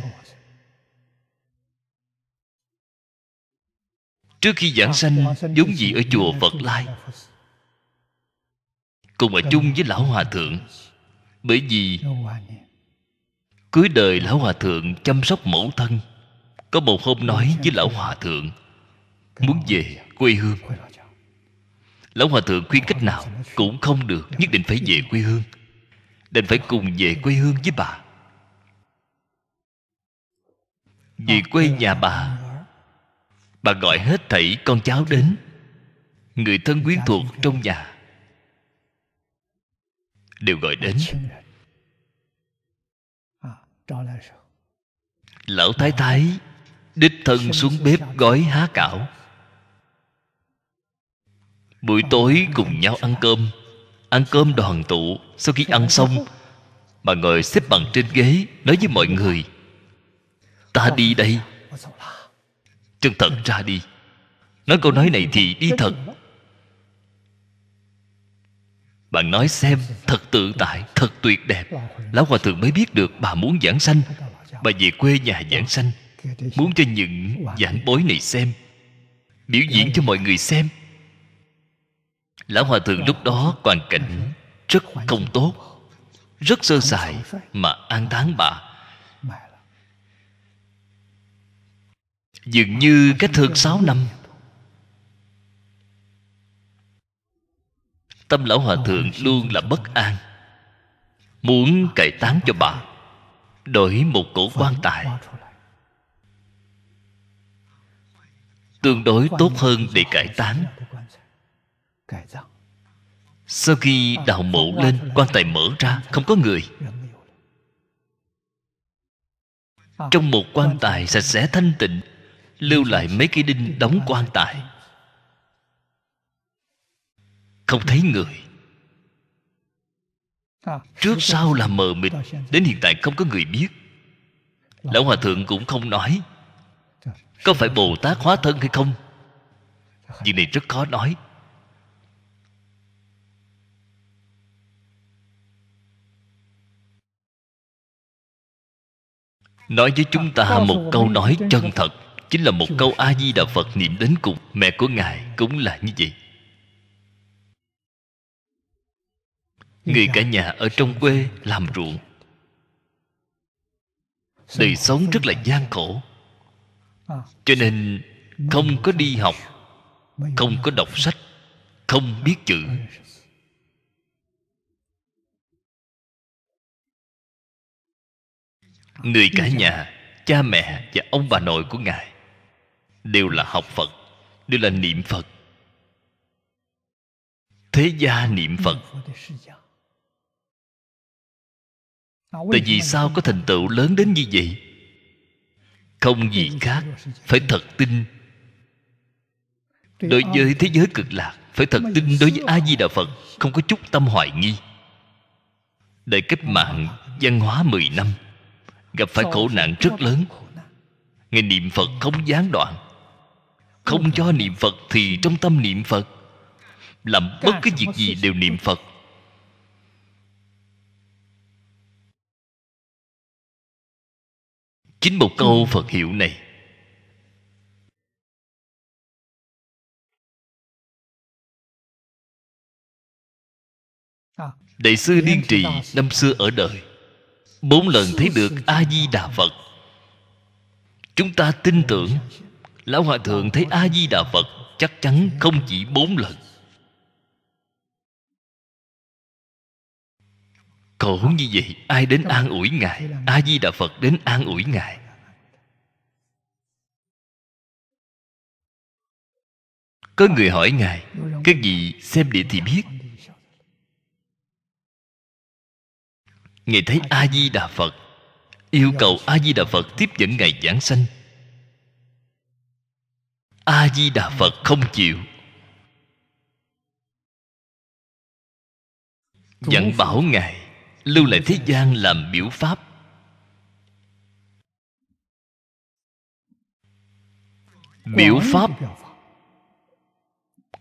S1: trước khi giảng sanh vốn gì ở chùa phật lai cùng ở chung với lão hòa thượng bởi vì cuối đời lão hòa thượng chăm sóc mẫu thân có một hôm nói với lão hòa thượng muốn về quê hương lão hòa thượng khuyên cách nào cũng không được nhất định phải về quê hương đành phải cùng về quê hương với bà vì quê nhà bà bà gọi hết thảy con cháu đến người thân quyến thuộc trong nhà đều gọi đến lão thái thái đích thân xuống bếp gói há cảo buổi tối cùng nhau ăn cơm ăn cơm đoàn tụ sau khi ăn xong bà ngồi xếp bằng trên ghế nói với mọi người ta đi đây chân thật ra đi nói câu nói này thì đi thật bạn nói xem Thật tự tại, thật tuyệt đẹp Lão Hòa Thượng mới biết được bà muốn giảng sanh Bà về quê nhà giảng sanh Muốn cho những giảng bối này xem Biểu diễn cho mọi người xem Lão Hòa Thượng lúc đó hoàn cảnh Rất không tốt Rất sơ sài Mà an táng bà Dường như cách hơn 6 năm tâm lão hòa ờ, thượng luôn là bất an muốn cải tán cho bà đổi một cổ quan tài tương đối tốt hơn để cải tán sau khi ờ, đào mộ lên quan tài mở ra không có người trong ờ, một quan tài sạch sẽ thanh tịnh lưu lại mấy cái đinh đóng quan tài không thấy người
S3: trước sau là mờ mịt
S1: đến hiện tại không có người biết lão hòa thượng cũng không nói có phải bồ tát hóa thân hay không việc này rất khó nói nói với chúng ta một câu nói chân thật chính là một câu a di đà phật niệm đến cùng mẹ của ngài cũng là như vậy người cả nhà ở trong quê làm ruộng đời sống rất là gian khổ cho nên không có đi học không có đọc sách không biết chữ người cả nhà cha mẹ và ông bà nội của ngài đều là học phật đều là niệm phật thế gia niệm phật
S3: tại vì sao
S1: có thành tựu lớn đến như vậy không gì
S3: khác phải thật tin đối với thế
S1: giới cực lạc phải thật tin đối với a di đà phật không có chút tâm hoài nghi đại cách mạng văn hóa 10 năm gặp phải khổ nạn rất lớn ngài niệm phật không gián đoạn không cho niệm phật thì trong tâm niệm phật làm bất cứ việc gì đều niệm phật
S2: chính một câu phật hiệu này
S1: đại sư liên trì năm xưa ở đời bốn lần thấy được a di đà phật chúng ta tin tưởng lão hòa thượng thấy a di đà phật chắc chắn không chỉ bốn lần khổ như vậy ai đến an ủi ngài a di đà phật đến
S2: an ủi ngài
S1: có người hỏi ngài các vị xem địa thì biết ngài thấy a di đà phật yêu cầu a di đà phật tiếp dẫn ngài giảng sanh a di
S2: đà phật không chịu
S1: dặn bảo ngài lưu lại thế gian làm biểu pháp biểu pháp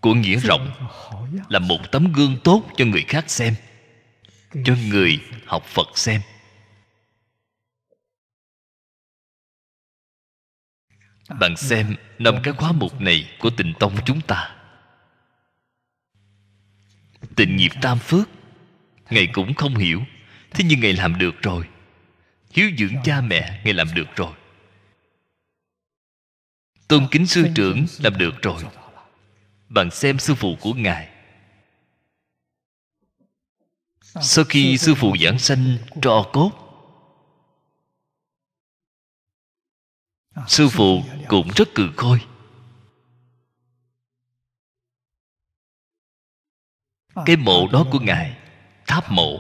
S1: của nghĩa rộng là một tấm gương tốt cho người khác xem cho người học phật xem
S2: bạn xem năm cái khóa mục này
S1: của tịnh tông chúng ta tịnh nghiệp tam phước ngài cũng không hiểu thế nhưng ngài làm được rồi hiếu dưỡng cha mẹ ngài làm được rồi tôn kính sư trưởng làm được rồi bạn xem sư phụ của ngài
S2: sau khi sư phụ
S1: giảng sanh trò cốt sư phụ cũng rất cừ khôi cái mộ đó của ngài tháp mộ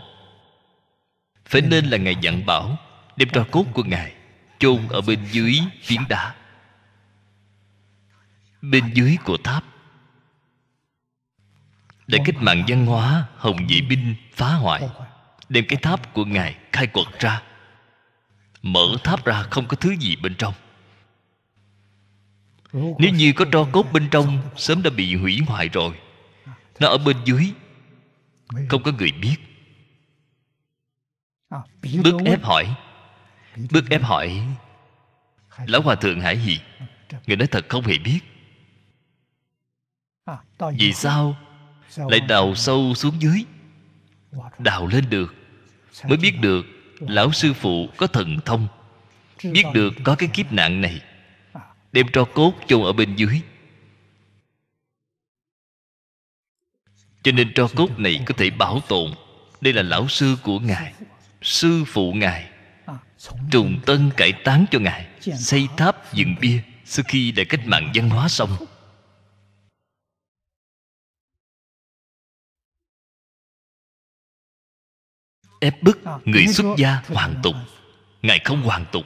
S1: phải nên là Ngài dặn bảo Đem tro cốt của Ngài Chôn ở bên dưới phiến đá Bên dưới của tháp Để cách mạng văn hóa Hồng Dị Binh phá hoại Đem cái tháp của Ngài khai quật ra Mở tháp ra không có thứ gì bên trong Nếu như có tro cốt bên trong Sớm đã bị hủy hoại rồi Nó ở bên dưới Không có người biết À, Bức ép hỏi Bức ép hỏi Lão Hòa Thượng Hải à, Hiền Người nói thật không hề biết
S3: à, Vì sao Lại
S1: đào sâu xuống dưới Đào lên được Mới biết được Lão sư phụ có thần thông Biết được có cái kiếp nạn này Đem tro cốt chôn ở bên dưới Cho nên tro cốt này có thể bảo tồn Đây là lão sư của Ngài sư phụ ngài à, trùng tân cải tán cho ngài xây tháp dựng bia sau khi đại cách mạng văn hóa xong
S2: ép bức à, người xuất gia
S1: hoàn tục ngài không hoàn tục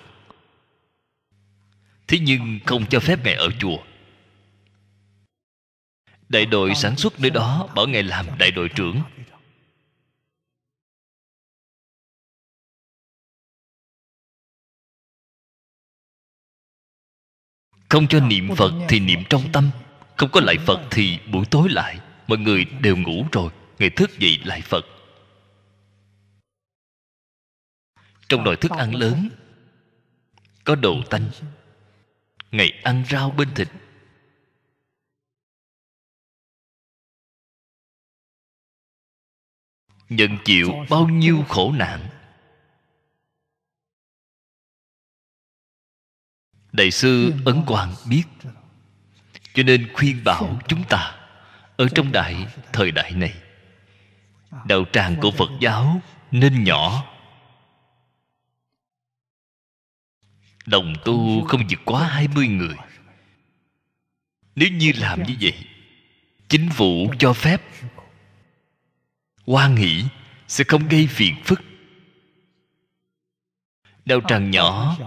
S1: thế nhưng không cho phép ngài ở chùa đại đội sản xuất nơi đó bảo ngài làm đại đội trưởng
S2: Không cho niệm Phật thì niệm trong tâm
S1: Không có lại Phật thì buổi tối lại Mọi người đều ngủ rồi Ngày thức dậy lại Phật Trong nồi thức ăn lớn Có đồ tanh Ngày ăn rau bên thịt
S2: Nhận chịu bao nhiêu khổ nạn
S1: đại sư ấn quang biết cho nên khuyên bảo chúng ta ở trong đại thời đại này đạo tràng của phật giáo nên nhỏ đồng tu không vượt quá 20 người nếu như làm như vậy chính phủ cho phép hoan nghĩ sẽ không gây phiền phức đạo tràng nhỏ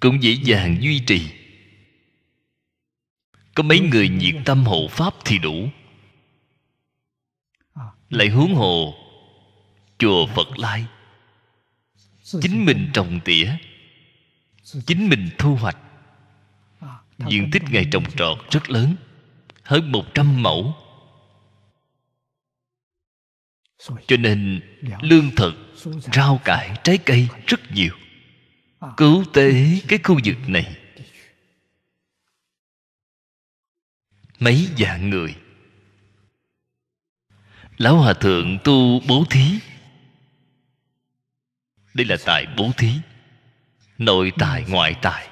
S1: cũng dễ dàng duy trì có mấy người nhiệt tâm hộ pháp thì đủ lại hướng hồ chùa phật lai
S3: chính mình
S1: trồng tỉa chính mình thu hoạch diện tích ngày trồng trọt rất lớn hơn một trăm mẫu cho nên lương thực rau cải trái cây rất nhiều cứu tế cái khu vực này mấy dạng người lão hòa thượng tu bố thí đây là tài bố thí nội tài ngoại tài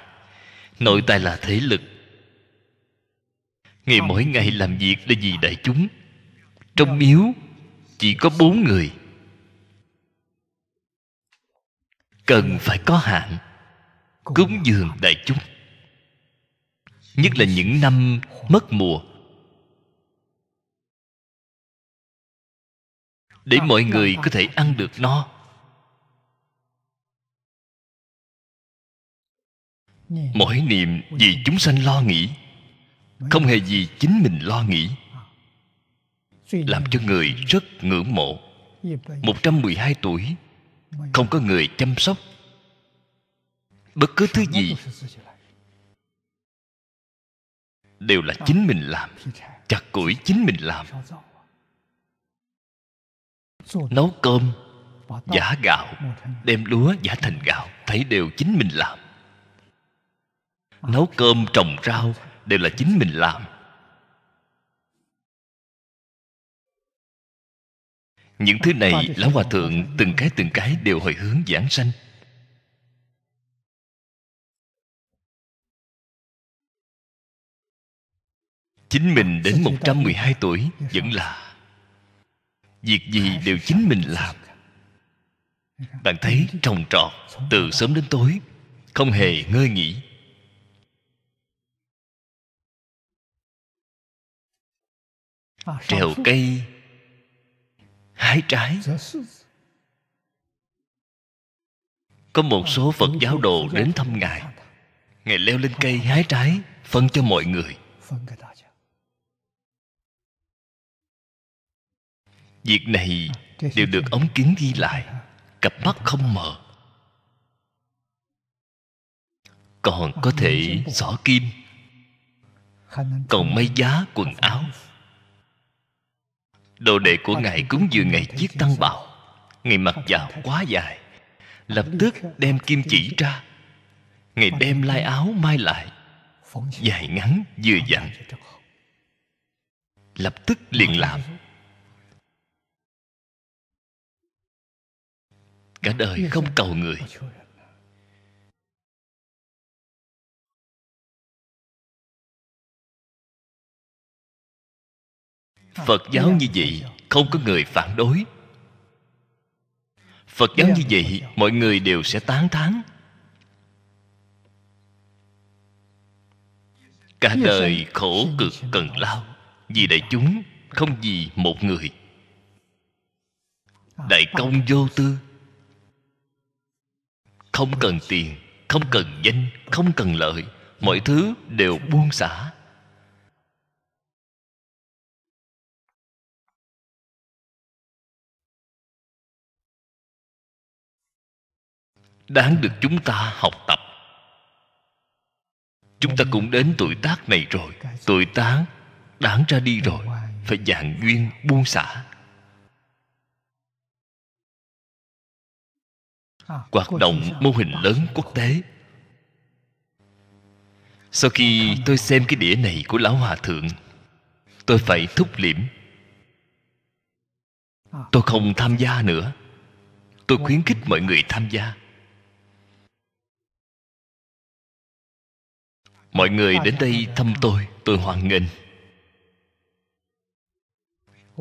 S1: nội tài là thế lực ngày mỗi ngày làm việc để vì đại chúng trong miếu chỉ có bốn người cần phải có hạn cúng dường đại chúng nhất là những năm mất mùa
S3: để mọi người có thể
S2: ăn được no mỗi niệm vì chúng sanh lo nghĩ
S1: không hề vì chính mình lo nghĩ làm cho người rất ngưỡng mộ 112 tuổi không có người chăm sóc bất cứ thứ gì đều là chính mình làm chặt củi chính mình làm nấu cơm giả gạo đem lúa giả thành gạo thấy đều chính mình làm nấu cơm trồng rau đều là chính mình làm
S2: những thứ này lão hòa thượng từng cái từng cái đều hồi hướng giảng sanh
S1: Chính mình đến 112 tuổi Vẫn là Việc gì đều chính mình làm Bạn thấy trồng trọt Từ sớm đến tối Không hề ngơi nghỉ
S4: Trèo cây
S3: Hái trái
S1: Có một số Phật giáo đồ đến thăm Ngài
S3: Ngài leo lên cây hái trái
S1: Phân cho mọi người việc này đều được ống kính ghi lại cặp mắt không mở còn có thể xỏ kim
S3: còn may giá
S1: quần áo đồ đệ của ngài cúng dường ngày chiếc tăng bào, ngày mặc vào quá dài lập tức đem kim chỉ ra ngày đem lai áo mai lại dài ngắn vừa dặn lập tức liền làm
S2: cả đời không cầu người phật giáo như vậy không có
S1: người phản đối phật giáo như vậy mọi người đều sẽ tán thán cả đời khổ cực cần lao vì đại chúng không vì một người ah. đại công vô tư không cần tiền không cần danh không cần lợi mọi thứ đều buông xả đáng được chúng ta học tập chúng ta cũng đến tuổi tác này rồi tuổi tác đáng ra đi rồi phải dạng duyên buông xả
S2: À, hoạt động mô
S1: hình lớn quốc tế sau khi tôi xem cái đĩa này của lão hòa thượng tôi phải thúc liễm à. tôi không tham gia nữa tôi khuyến khích mọi người tham gia
S2: mọi người đến đây thăm tôi tôi hoan nghênh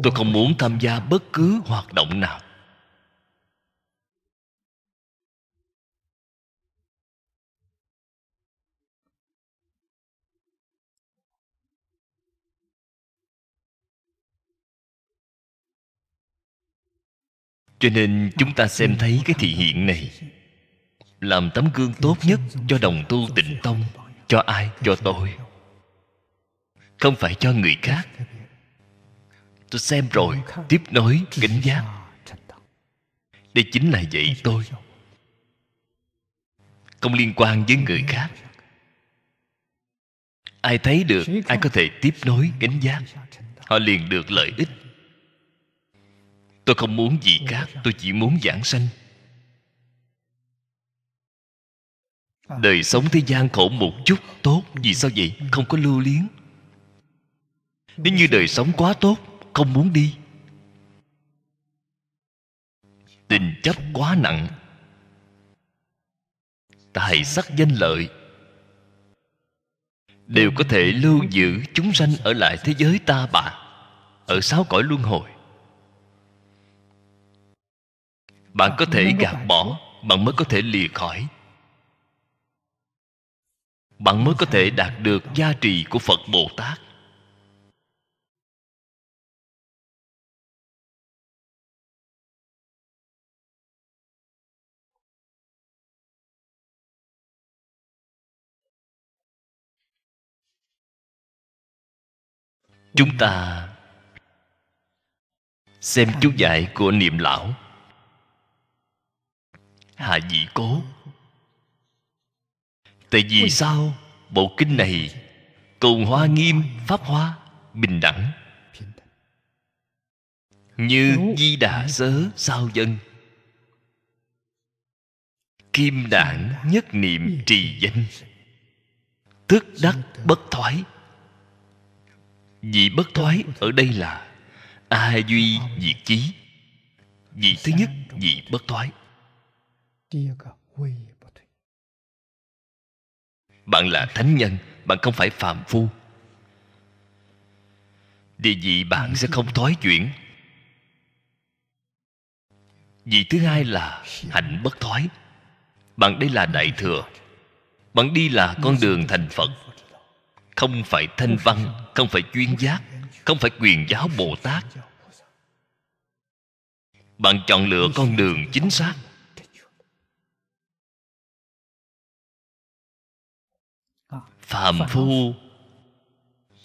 S2: tôi không muốn tham gia bất cứ hoạt động nào
S1: cho nên chúng ta xem thấy cái thị hiện này làm tấm gương tốt nhất cho đồng tu tịnh tông cho ai cho tôi không phải cho người khác tôi xem rồi tiếp nối cảnh giác đây chính là dạy tôi không liên quan với người khác ai thấy được ai có thể tiếp nối cảnh giác họ liền được lợi ích Tôi không muốn gì khác Tôi chỉ muốn giảng sanh Đời sống thế gian khổ một chút Tốt Vì sao vậy Không có lưu liếng Nếu như đời sống quá tốt Không muốn đi Tình chấp quá nặng Tài sắc danh lợi Đều có thể lưu giữ chúng sanh Ở lại thế giới ta bà Ở sáu cõi luân hồi bạn có thể gạt bỏ bạn mới có thể lìa khỏi bạn mới có thể đạt được giá trị của
S2: phật bồ tát
S1: chúng ta xem chú giải của niệm lão hạ dị cố tại vì sao bộ kinh này cầu hoa nghiêm pháp hoa bình đẳng như di đà sớ sao dân kim đản nhất niệm trì danh tức đắc bất thoái vì bất thoái ở đây là a duy diệt chí vì thứ nhất vì bất thoái bạn là thánh nhân Bạn không phải phàm phu Địa vị bạn sẽ không thoái chuyển Vị thứ hai là hạnh bất thoái Bạn đây là đại thừa Bạn đi là con đường thành Phật Không phải thanh văn Không phải chuyên giác Không phải quyền giáo Bồ Tát Bạn chọn lựa con đường chính xác
S2: phàm phu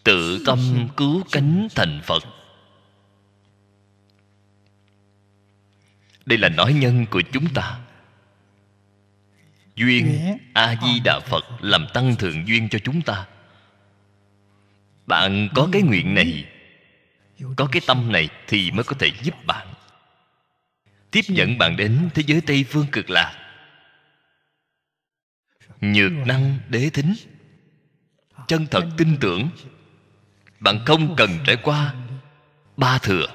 S1: tự tâm cứu cánh thành phật đây là nói nhân của chúng ta duyên a di đà à. phật làm tăng thượng duyên cho chúng ta bạn có cái nguyện này có cái tâm này thì mới có thể giúp bạn tiếp nhận bạn đến thế giới tây phương cực lạc nhược năng đế thính chân thật tin tưởng bạn không cần trải qua ba thừa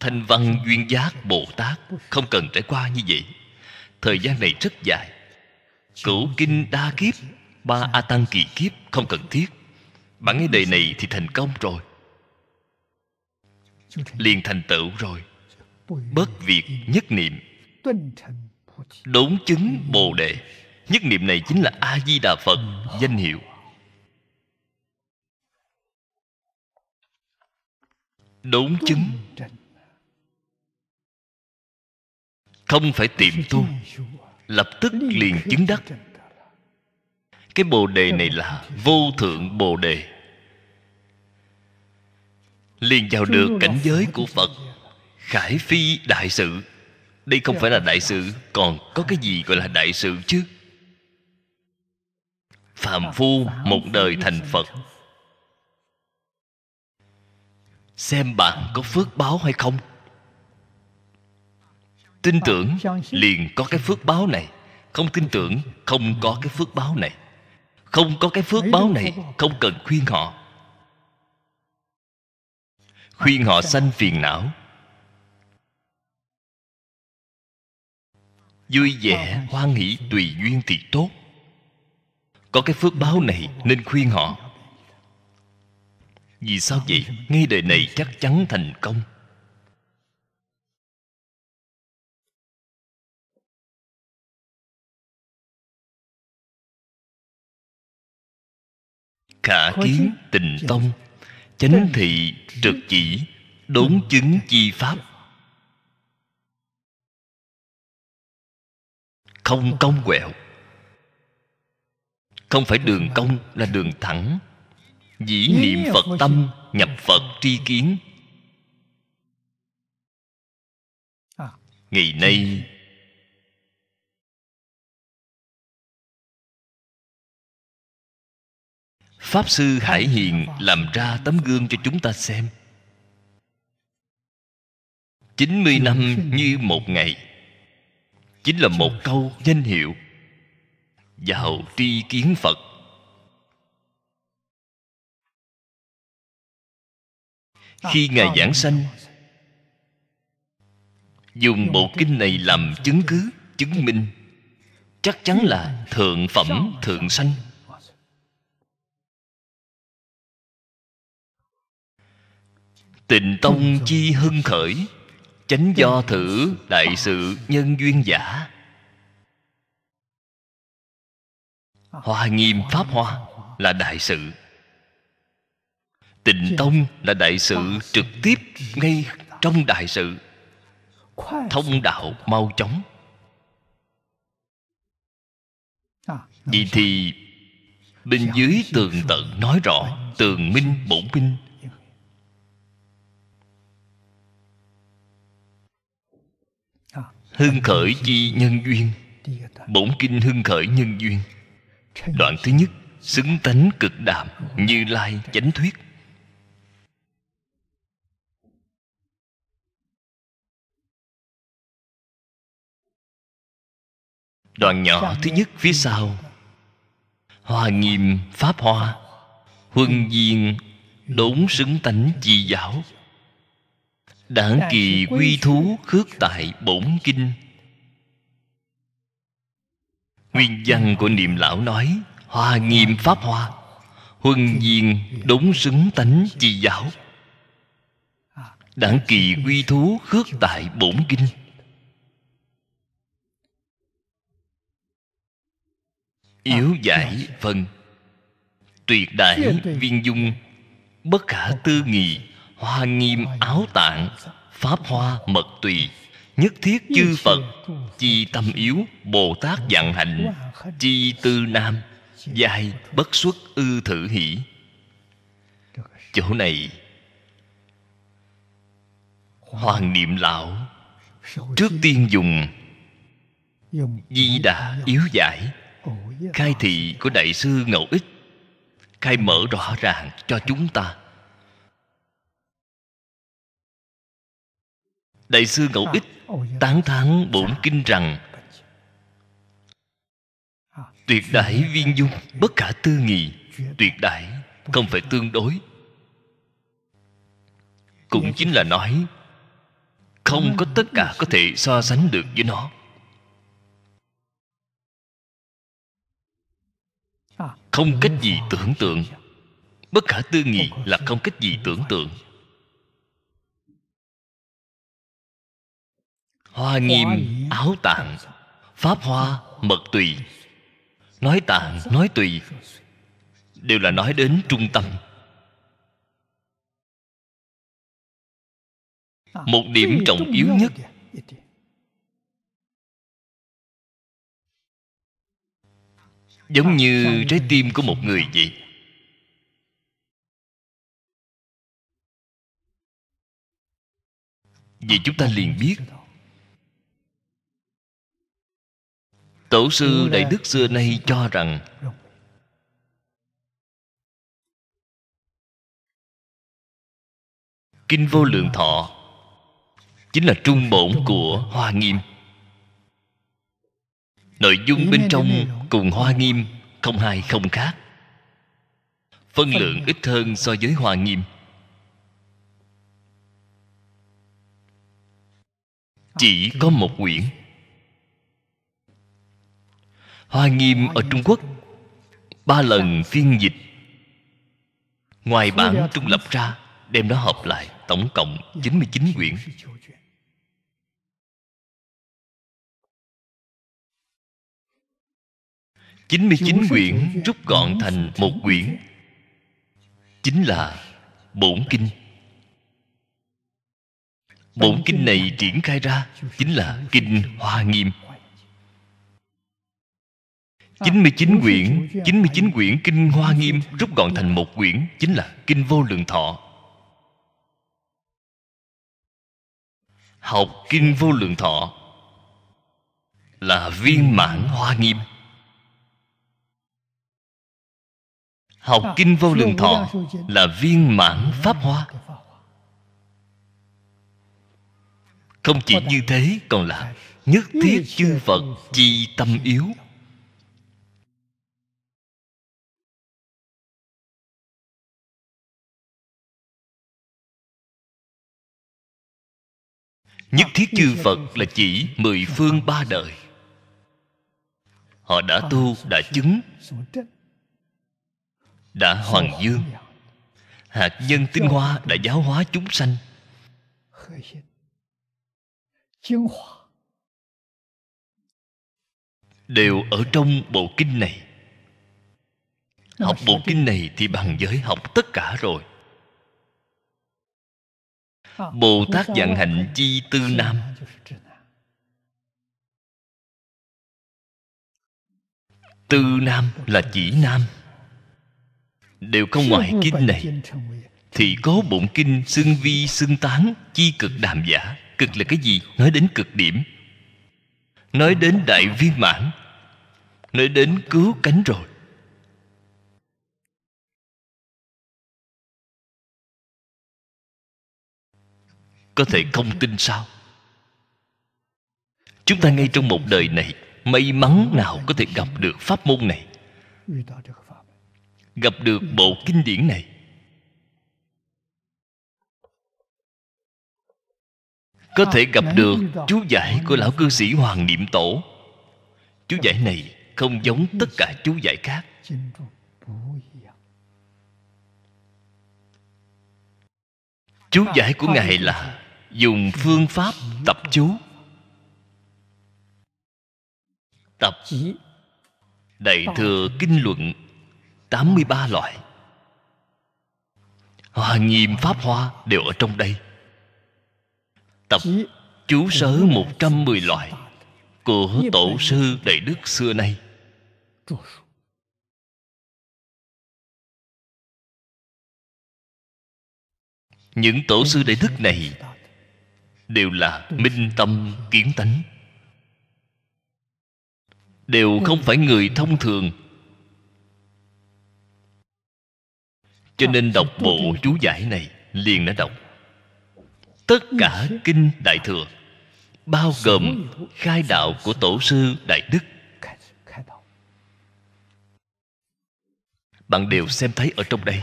S1: thanh văn duyên giác bồ tát không cần trải qua như vậy thời gian này rất dài cửu kinh đa kiếp ba a tăng kỳ kiếp không cần thiết bạn nghe đề này thì thành công rồi liền thành tựu rồi bớt việc nhất niệm đốn chứng bồ đề nhất niệm này chính là a di đà phật danh hiệu đốn chứng không phải tiệm tu lập tức liền chứng đắc cái bồ đề này là vô thượng bồ đề liền vào được cảnh giới của phật khải phi đại sự đây không phải là đại sự còn có cái gì gọi là đại sự chứ phàm phu một đời thành phật xem bạn có phước báo hay không tin tưởng liền có cái phước báo này không tin tưởng không có cái phước báo này không có cái phước báo này không cần khuyên họ khuyên họ sanh phiền não vui vẻ hoan hỷ tùy duyên thì tốt có cái phước báo này nên khuyên họ vì sao vậy ngay đời này chắc chắn thành công
S2: khả kiến tình dạ. tông chánh thị trực chỉ đốn chứng chi pháp
S1: không công quẹo không phải đường cong là đường thẳng dĩ niệm phật tâm nhập phật tri kiến
S4: à.
S2: ngày nay
S1: pháp sư hải hiền làm ra tấm gương cho chúng ta xem 90 năm như một ngày Chính là một câu danh hiệu vào tri kiến phật
S2: à, khi ngài giảng sanh
S1: dùng bộ kinh này làm chứng cứ chứng minh chắc chắn là thượng phẩm thượng sanh
S2: tình tông chi
S1: hưng khởi chánh do thử đại sự nhân duyên giả hoa nghiêm pháp hoa là đại sự tịnh tông là đại sự trực tiếp ngay trong đại sự thông đạo mau chóng vì thì bên dưới tường tận nói rõ tường minh bổn minh hưng khởi chi nhân duyên bổn kinh hưng khởi nhân duyên đoạn thứ nhất xứng tánh cực đạm như lai chánh thuyết đoạn nhỏ thứ nhất phía sau hòa nghiêm pháp hoa huân viên đốn xứng tánh chi giáo đảng kỳ quy thú khước tại bổn kinh Nguyên văn của niệm lão nói Hoa nghiêm pháp hoa Huân viên đốn xứng tánh chi giáo Đảng kỳ quy thú khước tại bổn kinh Yếu giải phân Tuyệt đại viên dung Bất khả tư nghị Hoa nghiêm áo tạng Pháp hoa mật tùy nhất thiết chư phật chi tâm yếu bồ tát dạng hạnh chi tư nam giai bất xuất ư thử hỷ chỗ này hoàng niệm lão trước tiên dùng
S3: di đà
S1: yếu giải khai thị của đại sư ngẫu ích khai mở rõ ràng cho chúng ta đại sư ngẫu à. ích tán thán bổn kinh rằng tuyệt đại viên dung bất khả tư nghị tuyệt đại không phải tương đối cũng chính là nói không có tất cả có thể so sánh được với nó không cách gì tưởng tượng
S2: bất khả tư nghị là không cách gì tưởng tượng
S1: Hoa nghiêm áo tạng Pháp hoa mật tùy Nói tạng nói tùy Đều là
S2: nói đến trung tâm
S4: à, Một điểm trọng yếu nhất
S2: Giống à, như trái tim của một người vậy Vì chúng ta liền biết tổ sư đại đức xưa nay cho rằng kinh vô lượng thọ
S1: chính là trung bổn của hoa nghiêm nội dung bên trong cùng hoa nghiêm không hai không khác phân lượng ít hơn so với hoa nghiêm chỉ ờ, có một quyển Hoa Nghiêm ở Trung Quốc Ba lần phiên dịch Ngoài bản trung lập ra Đem nó hợp lại Tổng cộng 99 quyển chín mươi chín quyển rút gọn thành một quyển chính là bổn kinh bổn kinh này triển khai ra chính là kinh hoa nghiêm 99 quyển 99 quyển Kinh Hoa Nghiêm Rút gọn thành một quyển Chính là Kinh Vô Lượng Thọ Học Kinh Vô Lượng Thọ Là viên mãn Hoa Nghiêm Học Kinh Vô Lượng Thọ Là viên mãn Pháp Hoa Không chỉ như thế Còn là Nhất thiết chư Phật Chi tâm yếu nhất thiết chư phật là chỉ mười phương ba đời họ đã tu đã chứng đã hoàng dương hạt nhân tinh hoa đã giáo hóa chúng sanh đều ở trong bộ kinh này học bộ kinh này thì bằng giới học tất cả rồi
S4: bồ tát dạng hạnh
S2: chi tư nam
S1: tư nam là chỉ nam đều không ngoài kinh này thì có bổn kinh xưng vi xưng tán chi cực đàm giả cực là cái gì nói đến cực điểm nói đến đại viên mãn nói đến cứu cánh rồi có thể không tin sao chúng ta ngay trong một đời này may mắn nào có thể gặp được pháp môn này gặp được bộ kinh điển này
S3: có thể gặp được chú giải
S1: của lão cư sĩ hoàng niệm tổ chú giải này không giống tất cả chú giải khác chú giải của ngài là dùng phương pháp tập chú tập đại thừa kinh luận 83 loại hòa nghiêm pháp hoa đều ở trong đây Tập chú sớ 110 loại Của tổ sư Đại Đức xưa nay
S2: Những tổ sư Đại Đức này
S1: đều là minh tâm kiến tánh đều không phải người thông thường cho nên đọc bộ chú giải này liền đã đọc tất cả ừ, kinh đại thừa bao gồm khai đạo của tổ sư đại đức bạn đều xem thấy ở trong đây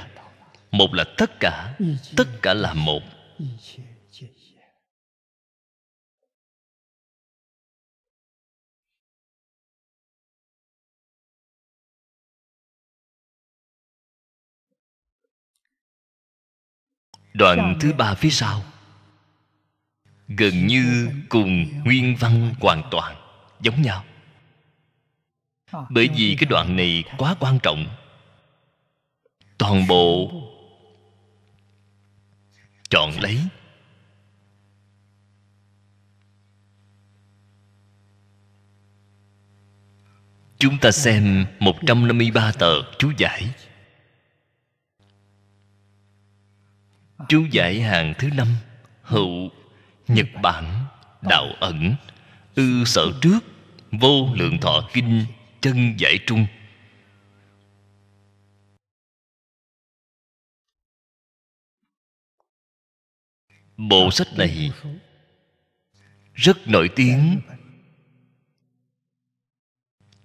S1: một là tất cả tất cả là một đoạn thứ ba phía sau gần như cùng nguyên văn hoàn toàn giống nhau bởi vì cái đoạn này quá quan trọng toàn bộ chọn lấy Chúng ta xem 153 tờ chú giải chú giải hàng thứ năm hữu nhật bản đạo ẩn ư sở trước vô lượng thọ kinh chân giải trung
S2: bộ sách này
S1: rất nổi tiếng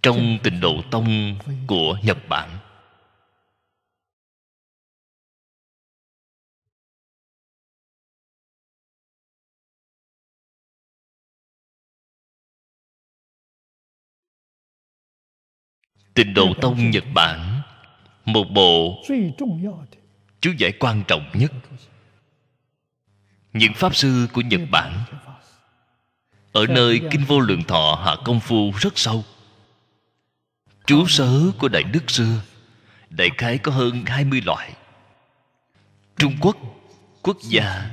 S1: trong tịnh độ tông của nhật bản tình Độ Tông Nhật Bản Một bộ chú giải quan trọng nhất Những Pháp Sư của Nhật Bản Ở nơi Kinh Vô Lượng Thọ hạ công phu rất sâu Chú sớ của Đại Đức xưa Đại khái có hơn 20 loại Trung Quốc Quốc gia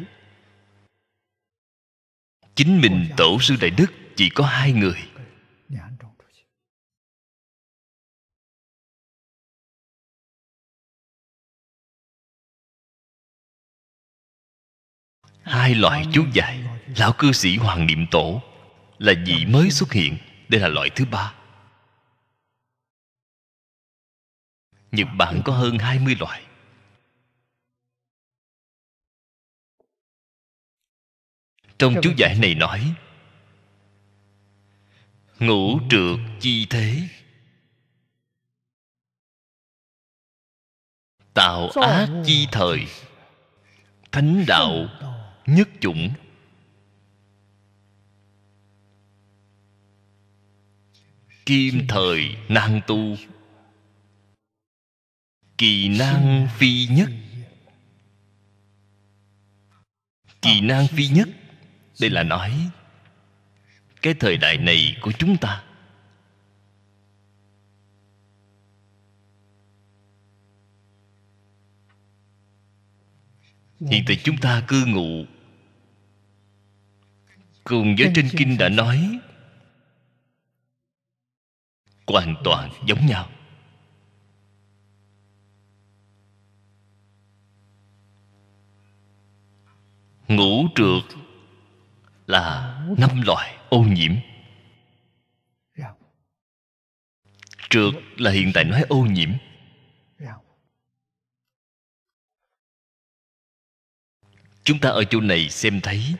S1: Chính mình tổ sư Đại Đức chỉ có hai người
S2: hai loại chú
S3: giải lão
S1: cư sĩ hoàng niệm tổ là vị dạ. mới xuất hiện đây là loại thứ ba Nhật Bản có hơn 20 loại
S2: Trong chú giải này nói Ngũ trượt chi thế
S1: Tạo ác chi thời Thánh đạo nhất chủng kim thời năng tu kỳ năng phi nhất kỳ năng phi nhất đây là nói cái thời đại này của chúng ta hiện tại chúng ta cư ngụ cùng với trên kinh đã nói hoàn toàn giống nhau ngũ trượt là năm loại ô nhiễm trượt là hiện tại nói ô nhiễm
S2: chúng ta ở chỗ này xem thấy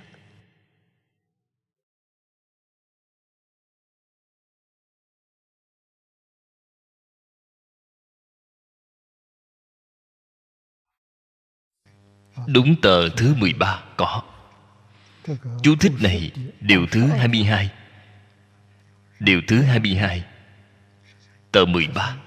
S1: Đúng tờ thứ 13 có Chú thích này Điều thứ 22 Điều thứ 22 Tờ 13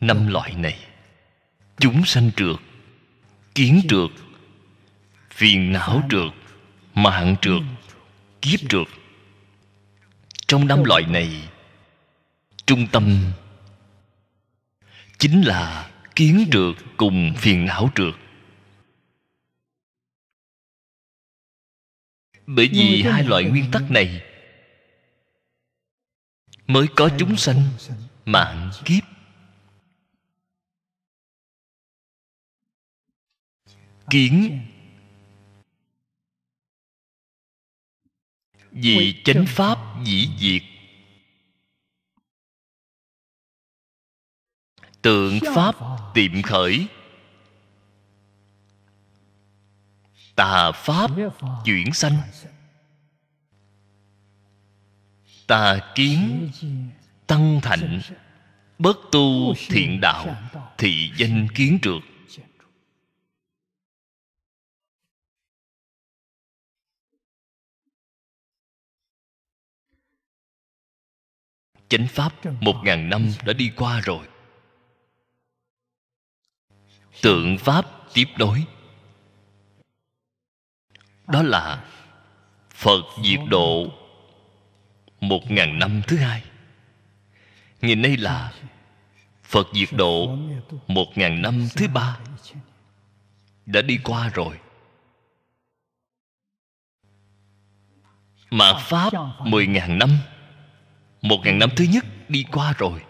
S1: Năm loại này Chúng sanh trượt Kiến trượt phiền não trượt mạng trượt kiếp trượt trong năm loại này trung tâm chính là kiến trượt cùng
S2: phiền não trượt
S1: bởi vì hai loại nguyên tắc này mới có chúng sanh mạng kiếp
S2: kiến vì chánh pháp dĩ diệt
S1: tượng pháp tiệm khởi tà pháp chuyển sanh tà kiến tăng thạnh bất tu thiện đạo thì danh kiến trượt chánh pháp một ngàn năm đã đi qua rồi tượng pháp tiếp nối đó là phật diệt độ một ngàn năm thứ hai nghìn nay là phật diệt độ một ngàn năm thứ ba đã đi qua rồi mạt pháp mười ngàn năm một ngàn năm thứ nhất đi qua rồi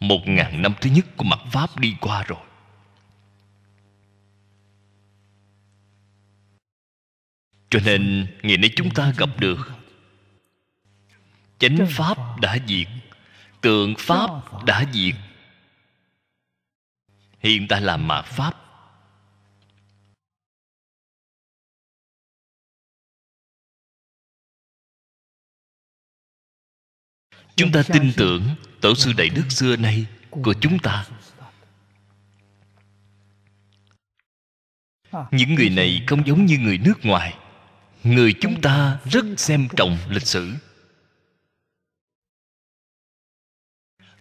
S1: một ngàn năm thứ nhất của mặt pháp đi qua rồi cho nên ngày nay chúng ta gặp được chánh pháp đã diệt tượng pháp đã diệt hiện tại là mạt pháp
S2: chúng ta tin tưởng tổ sư đại đức xưa nay
S1: của chúng ta những người này không giống như người nước ngoài người chúng ta rất xem trọng lịch sử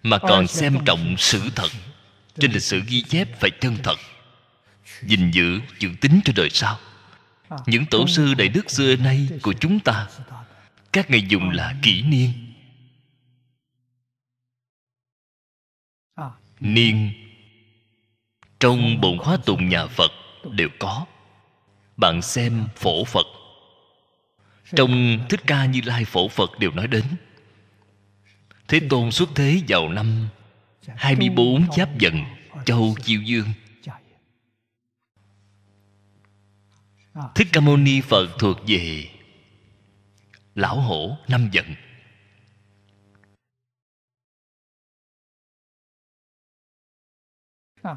S1: mà còn xem trọng sự thật trên lịch sử ghi chép phải chân thật gìn giữ chữ tính cho đời sau những tổ sư đại đức xưa nay của chúng ta các ngày dùng là kỷ niên niên trong bổn khóa tụng nhà phật đều có bạn xem phổ phật trong thích ca như lai phổ phật đều nói đến thế tôn xuất thế vào năm 24 giáp dần châu chiêu dương thích ca mâu ni phật thuộc về lão hổ
S2: năm dần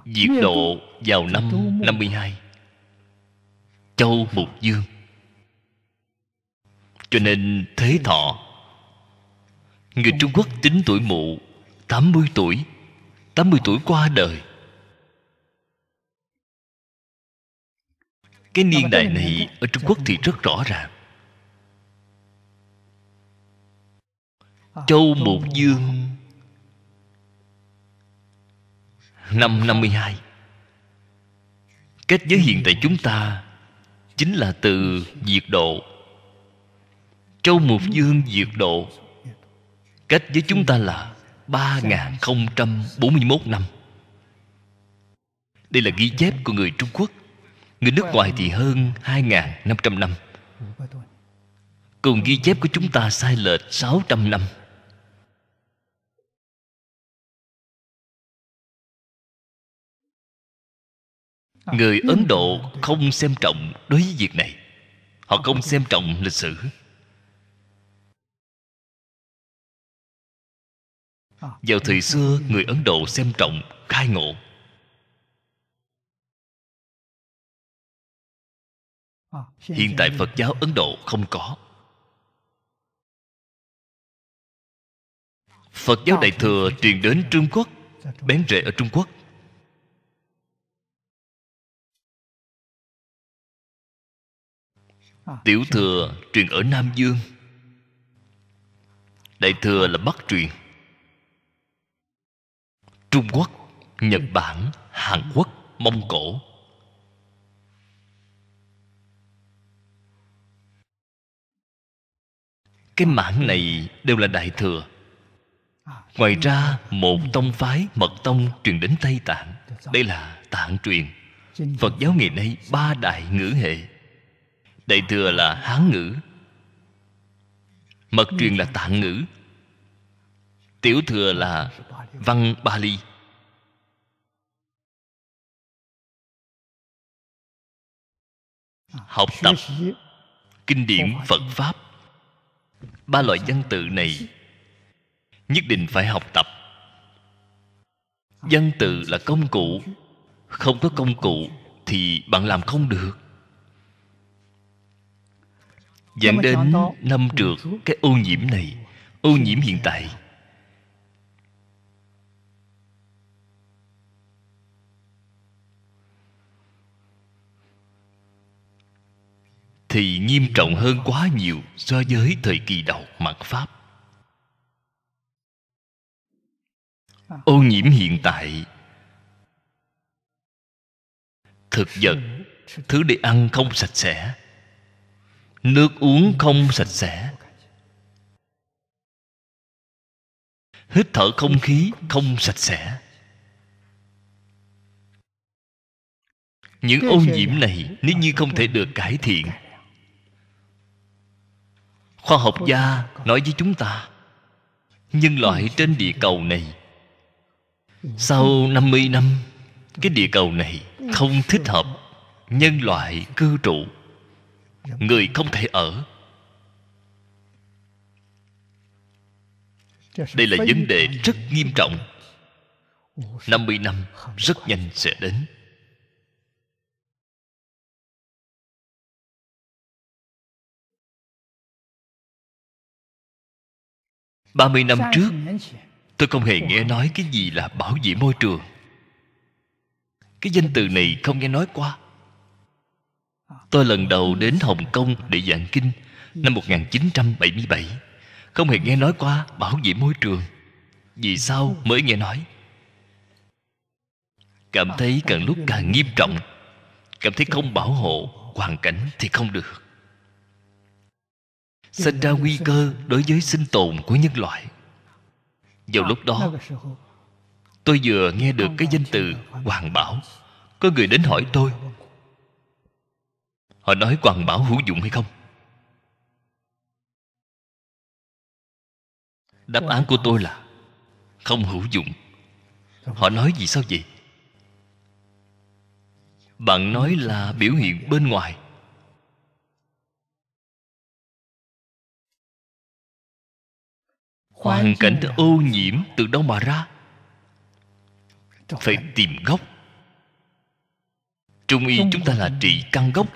S2: Diệt độ
S1: vào năm 52 Châu Mục Dương Cho nên thế thọ Người Trung Quốc tính tuổi mụ 80 tuổi 80 tuổi qua đời Cái niên đại này Ở Trung Quốc thì rất rõ ràng Châu Mục Dương Năm 52 Cách giới hiện tại chúng ta Chính là từ diệt độ Châu Mục Dương diệt độ Cách với chúng ta là 3041 năm Đây là ghi chép của người Trung Quốc Người nước ngoài thì hơn 2.500 năm Còn ghi chép của chúng ta sai lệch 600 năm
S2: người ừ. ấn độ không xem trọng đối với việc này họ không xem trọng lịch sử à. vào thời xưa người ấn độ xem trọng khai ngộ
S4: à, hiện tại
S2: phật giáo ấn độ không có phật giáo đại thừa truyền đến trung quốc dạ, bén rễ ở trung quốc À, tiểu thừa truyền ở nam dương
S1: đại thừa là bắc truyền trung quốc nhật bản hàn quốc mông cổ cái mảng này đều là đại thừa à, ngoài ra một ừ. tông phái mật tông truyền đến tây tạng đây là tạng truyền phật giáo ngày nay ba đại ngữ hệ Đại thừa là Hán ngữ Mật truyền là Tạng ngữ Tiểu thừa là Văn ba ly Học tập Kinh điển Phật Pháp Ba loại văn tự này Nhất định phải học tập Văn tự là công cụ Không có công cụ Thì bạn làm không được dẫn đến năm ừ. trượt cái ô nhiễm này ô nhiễm hiện tại thì nghiêm trọng hơn quá nhiều so với thời kỳ đầu mặt pháp à. ô nhiễm hiện tại thực vật ừ. thứ để ăn không sạch sẽ nước uống không sạch sẽ hít thở không khí không sạch sẽ những ô nhiễm này nếu như không thể được cải thiện khoa học gia nói với chúng ta nhân loại trên địa cầu này sau 50 năm cái địa cầu này không thích hợp nhân loại cư trụ Dạ. người không thể ở
S3: dạ, đây là vấn đề
S1: rất nghiêm trọng 50 năm rất nhanh sẽ đến ba mươi năm trước tôi không hề nghe nói cái gì là bảo vệ môi trường cái danh từ này không nghe nói qua Tôi lần đầu đến Hồng Kông để giảng kinh năm 1977 Không hề nghe nói qua bảo vệ môi trường Vì sao mới nghe nói Cảm thấy càng lúc càng nghiêm trọng Cảm thấy không bảo hộ hoàn cảnh thì không được Sinh ra nguy cơ đối với sinh tồn của nhân loại Vào lúc đó Tôi vừa nghe được cái danh từ Hoàng Bảo Có người đến hỏi tôi Họ nói quảng bảo hữu dụng hay không Đáp án của tôi là Không hữu dụng Họ nói gì sao vậy Bạn nói là biểu hiện bên ngoài Hoàn cảnh ô nhiễm từ đâu mà ra Phải tìm gốc Trung y chúng ta là trị căn gốc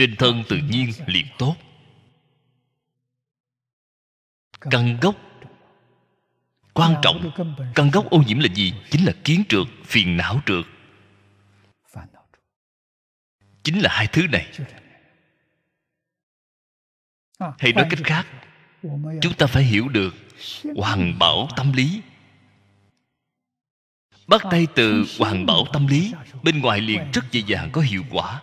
S1: trên thân tự nhiên liền tốt căn gốc quan trọng căn gốc ô nhiễm là gì chính là kiến trượt phiền não trượt chính là hai thứ này
S3: hay nói cách khác chúng
S1: ta phải hiểu được hoàn bảo tâm lý bắt tay từ hoàn bảo tâm lý bên ngoài liền rất dễ dàng có hiệu quả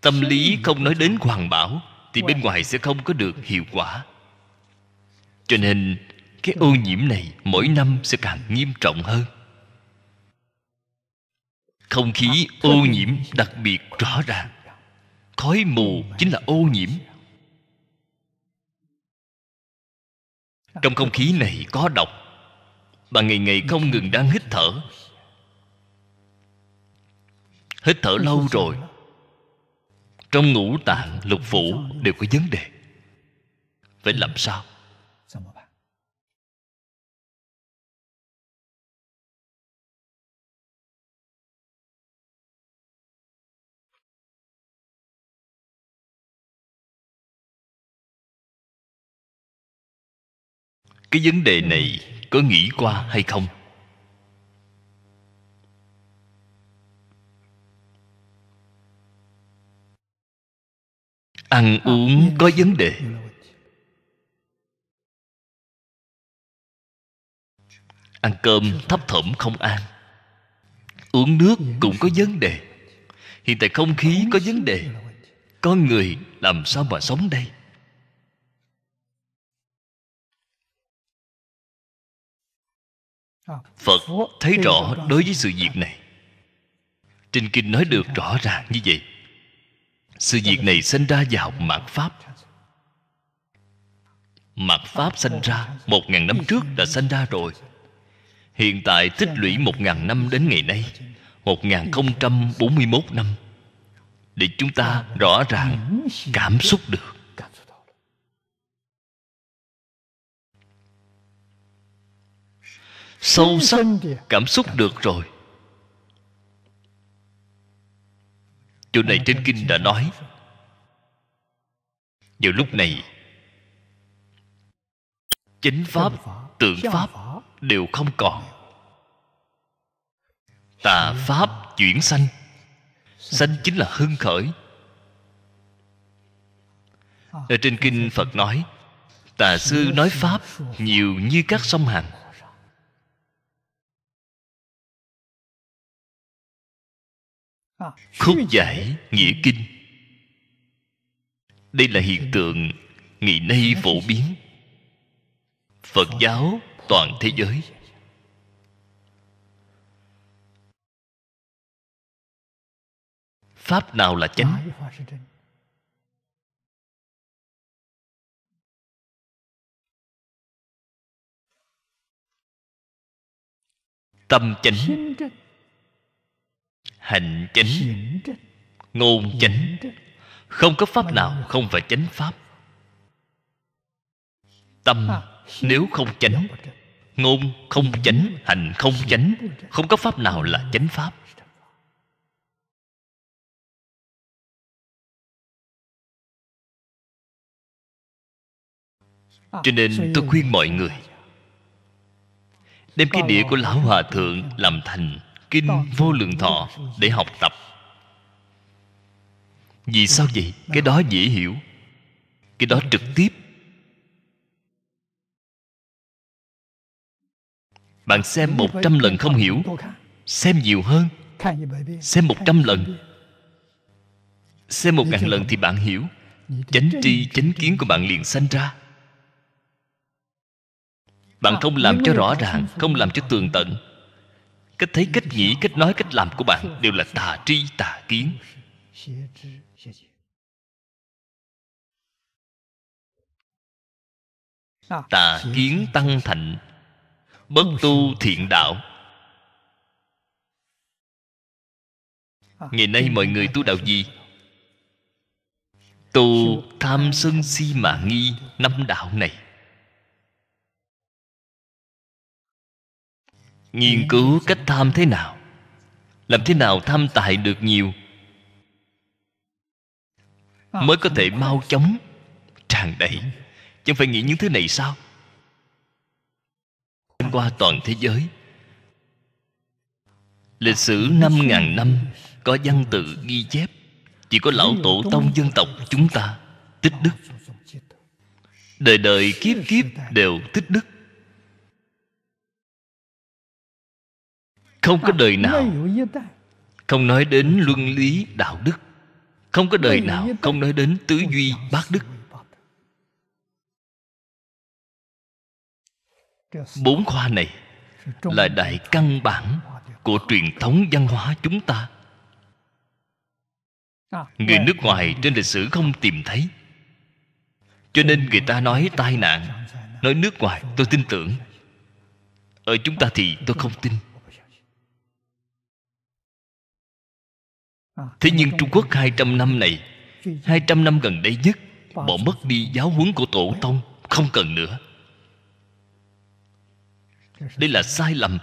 S1: tâm lý không nói đến hoàn bảo thì bên ngoài sẽ không có được hiệu quả cho nên cái ô nhiễm này mỗi năm sẽ càng nghiêm trọng hơn không khí ô nhiễm đặc biệt rõ ràng khói mù chính là ô nhiễm trong không khí này có độc bạn ngày ngày không ngừng đang hít thở hít thở lâu rồi trong ngũ tạng lục phủ đều có vấn đề phải làm sao cái vấn đề này có nghĩ qua hay không
S2: ăn uống có vấn đề
S1: ăn cơm thấp thỏm không ăn uống nước cũng có vấn đề hiện tại không khí có vấn đề có người làm sao mà sống đây
S2: phật thấy rõ
S1: đối với sự việc này trên kinh nói được rõ ràng như vậy sự việc này sinh ra và học mạt pháp mạt pháp sinh ra một ngàn năm trước đã sinh ra rồi hiện tại tích lũy một ngàn năm đến ngày nay một ngàn không trăm bốn mươi mốt năm để chúng ta rõ ràng cảm xúc được sâu sắc cảm xúc được rồi chỗ này trên kinh đã nói vào lúc này chánh pháp tượng pháp đều không còn tà pháp chuyển sanh sanh chính là hưng khởi ở trên kinh phật nói tà sư nói pháp nhiều như các sông hành
S4: khúc giải
S2: nghĩa kinh
S1: đây là hiện tượng ngày nay phổ biến phật giáo toàn thế giới
S2: pháp nào là chánh tâm chánh
S1: hành chánh ngôn chánh không có pháp nào không phải chánh pháp tâm à. nếu không chánh ngôn không chánh hành không chánh không có
S2: pháp nào là chánh pháp à, cho nên tôi khuyên
S1: mọi người đem cái đĩa của lão hòa thượng làm thành kinh vô lượng thọ để học tập vì sao vậy vâng. cái đó dễ hiểu cái đó trực tiếp
S2: bạn xem một trăm lần không hiểu
S1: xem nhiều hơn
S3: xem một trăm lần
S1: xem một ngàn lần thì bạn hiểu chánh tri chánh kiến của bạn liền sanh ra bạn không làm cho rõ ràng không làm cho tường tận cách thấy cách nghĩ cách nói cách làm của bạn đều là tà tri tà kiến tà kiến tăng thạnh bất tu thiện đạo ngày nay mọi người tu đạo gì tu tham sân si mà nghi năm đạo này nghiên cứu cách tham thế nào làm thế nào tham tài được nhiều mới có thể mau chóng tràn đầy chẳng phải nghĩ những thứ này sao qua toàn thế giới lịch sử năm ngàn năm có văn tự ghi chép chỉ có lão tổ tông dân tộc chúng ta tích đức đời đời kiếp kiếp đều tích đức không có đời nào không nói đến luân lý đạo đức không có đời nào không nói đến tứ duy bát đức bốn khoa này là đại căn bản của truyền thống văn hóa chúng ta
S3: à, người nước
S1: ngoài trên lịch sử không tìm thấy cho nên người ta nói tai nạn nói nước ngoài tôi tin tưởng ở chúng ta thì tôi không tin
S3: À, Thế nhưng Trung
S1: Quốc 200 năm này 200 năm gần đây nhất Bỏ mất đi giáo huấn của Tổ Tông Không cần nữa Đây là sai lầm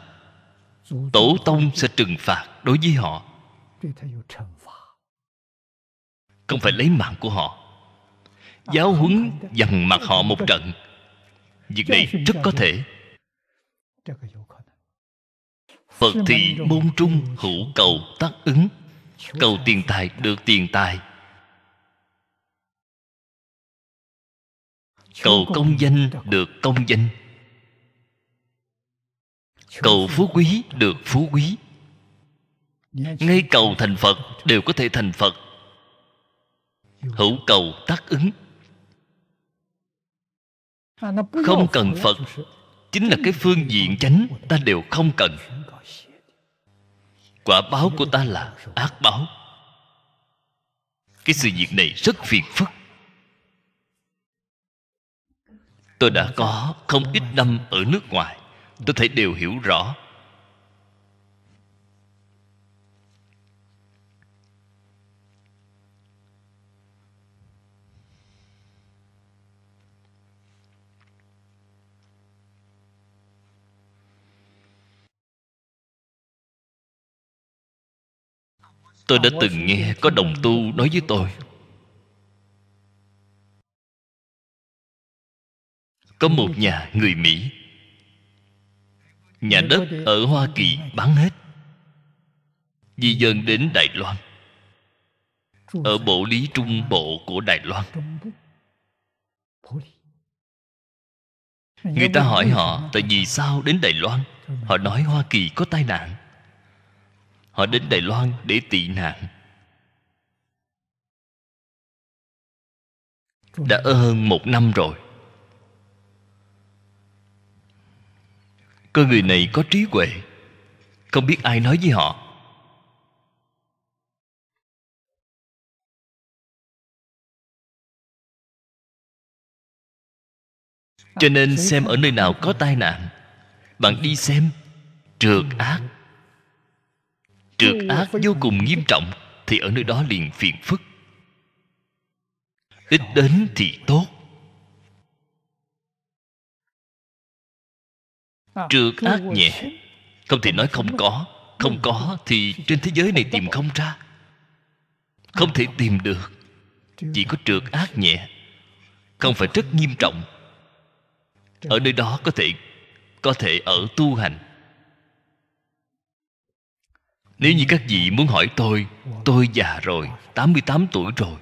S1: Tổ Tông sẽ trừng phạt đối với họ Không phải lấy mạng của họ à,
S3: Giáo huấn dằn mặt họ một trận Việc này rất có thể
S1: Phật thì môn trung hữu cầu tác ứng cầu tiền tài được tiền tài cầu công danh được công danh cầu phú quý được phú quý ngay cầu thành phật đều có thể thành phật hữu cầu tác ứng
S3: không cần phật
S1: chính là cái phương diện chánh ta đều không cần quả báo của ta là ác báo cái sự việc này rất phiền phức tôi đã có không ít năm ở nước ngoài tôi thấy đều hiểu rõ
S2: tôi đã từng nghe có đồng tu nói với tôi có một
S1: nhà người mỹ nhà đất ở hoa kỳ bán hết di dân đến đài loan ở bộ lý trung bộ của đài loan
S3: người ta hỏi
S1: họ tại vì sao đến đài loan họ nói hoa kỳ có tai nạn Họ đến Đài Loan để tị nạn Đã hơn một năm rồi Con người này có trí huệ Không biết ai
S2: nói với họ Cho nên
S1: xem ở nơi nào có tai nạn Bạn đi xem Trượt ác trượt ác vô cùng nghiêm trọng thì ở nơi đó liền phiền phức ít đến thì tốt à, trượt ác nhẹ không thể nói không có không có thì trên thế giới này tìm không ra không thể tìm được chỉ có trượt ác nhẹ không phải rất nghiêm trọng ở nơi đó có thể có thể ở tu hành nếu như các vị muốn hỏi tôi Tôi già rồi 88 tuổi rồi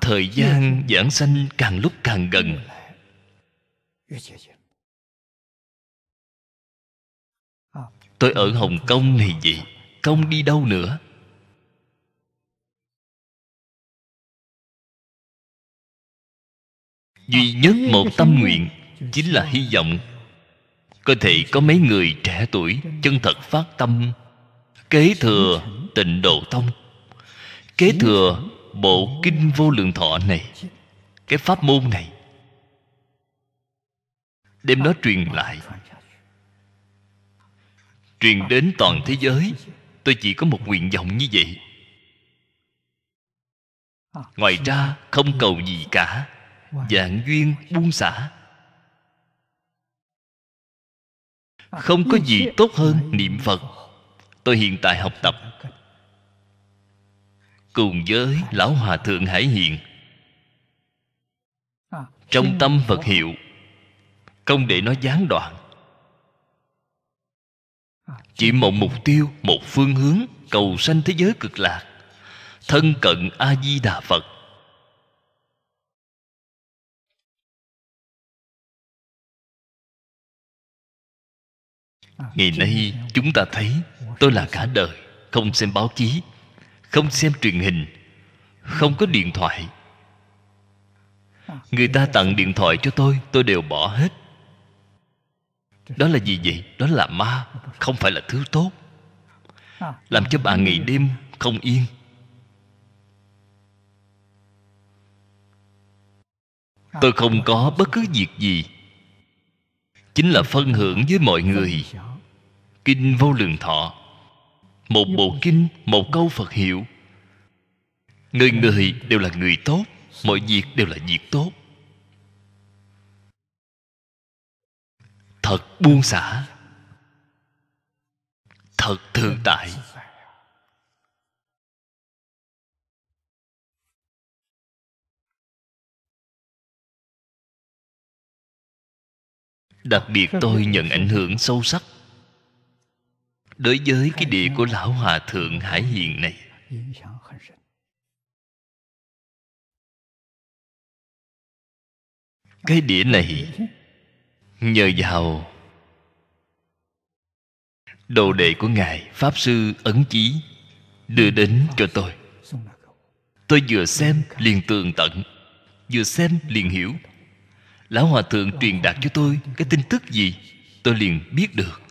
S2: Thời gian giảng sanh càng lúc càng gần Tôi ở Hồng Kông thì gì? Công đi đâu nữa
S1: Duy nhất một tâm nguyện Chính là hy vọng có thể có mấy người trẻ tuổi chân thật phát tâm kế thừa tịnh độ tông kế thừa bộ kinh vô lượng thọ này cái pháp môn này đem nó truyền lại truyền đến toàn thế giới tôi chỉ có một nguyện vọng như vậy ngoài ra không cầu gì cả dạng duyên buông xả
S2: không có gì tốt hơn
S1: niệm phật tôi hiện tại học tập cùng với lão hòa thượng hải hiền trong tâm phật hiệu không để nó gián đoạn chỉ một mục tiêu một phương hướng cầu sanh thế giới cực lạc thân cận a di đà phật ngày nay chúng ta thấy tôi là cả đời không xem báo chí không xem truyền hình không có điện thoại người ta tặng điện thoại cho tôi tôi đều bỏ hết đó là gì vậy đó là ma không phải là thứ tốt làm cho bà ngày đêm không yên tôi không có bất cứ việc gì chính là phân hưởng với mọi người kinh vô lượng thọ một bộ kinh một câu phật hiệu người người đều là người tốt
S3: mọi việc đều là việc tốt
S1: thật
S2: buông xả
S1: thật thường tại đặc biệt tôi nhận ảnh hưởng sâu sắc đối với cái địa của lão hòa thượng hải hiền này
S2: cái địa này nhờ vào
S1: đồ đệ của ngài pháp sư ấn chí đưa đến cho tôi tôi vừa xem liền tường tận vừa xem liền hiểu lão hòa thượng truyền đạt cho tôi cái tin tức gì tôi liền biết được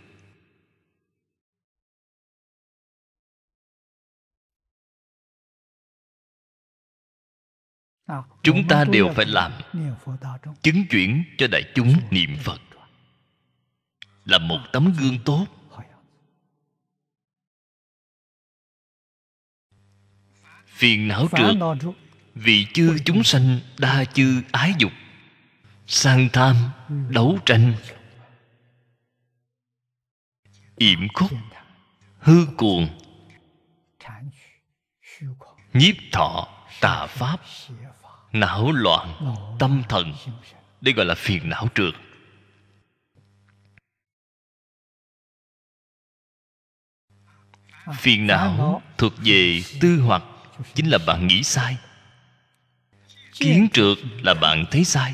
S3: chúng ta đều phải
S1: làm chứng chuyển cho đại chúng niệm phật là một tấm gương tốt phiền não trượt vì chư chúng sanh đa chư ái dục sang tham ừ. đấu tranh yểm khúc hư cuồng nhiếp thọ tà pháp não loạn tâm thần đây gọi là phiền não trược.
S2: phiền
S4: não
S1: thuộc về tư hoặc chính là bạn nghĩ sai kiến trượt là bạn thấy sai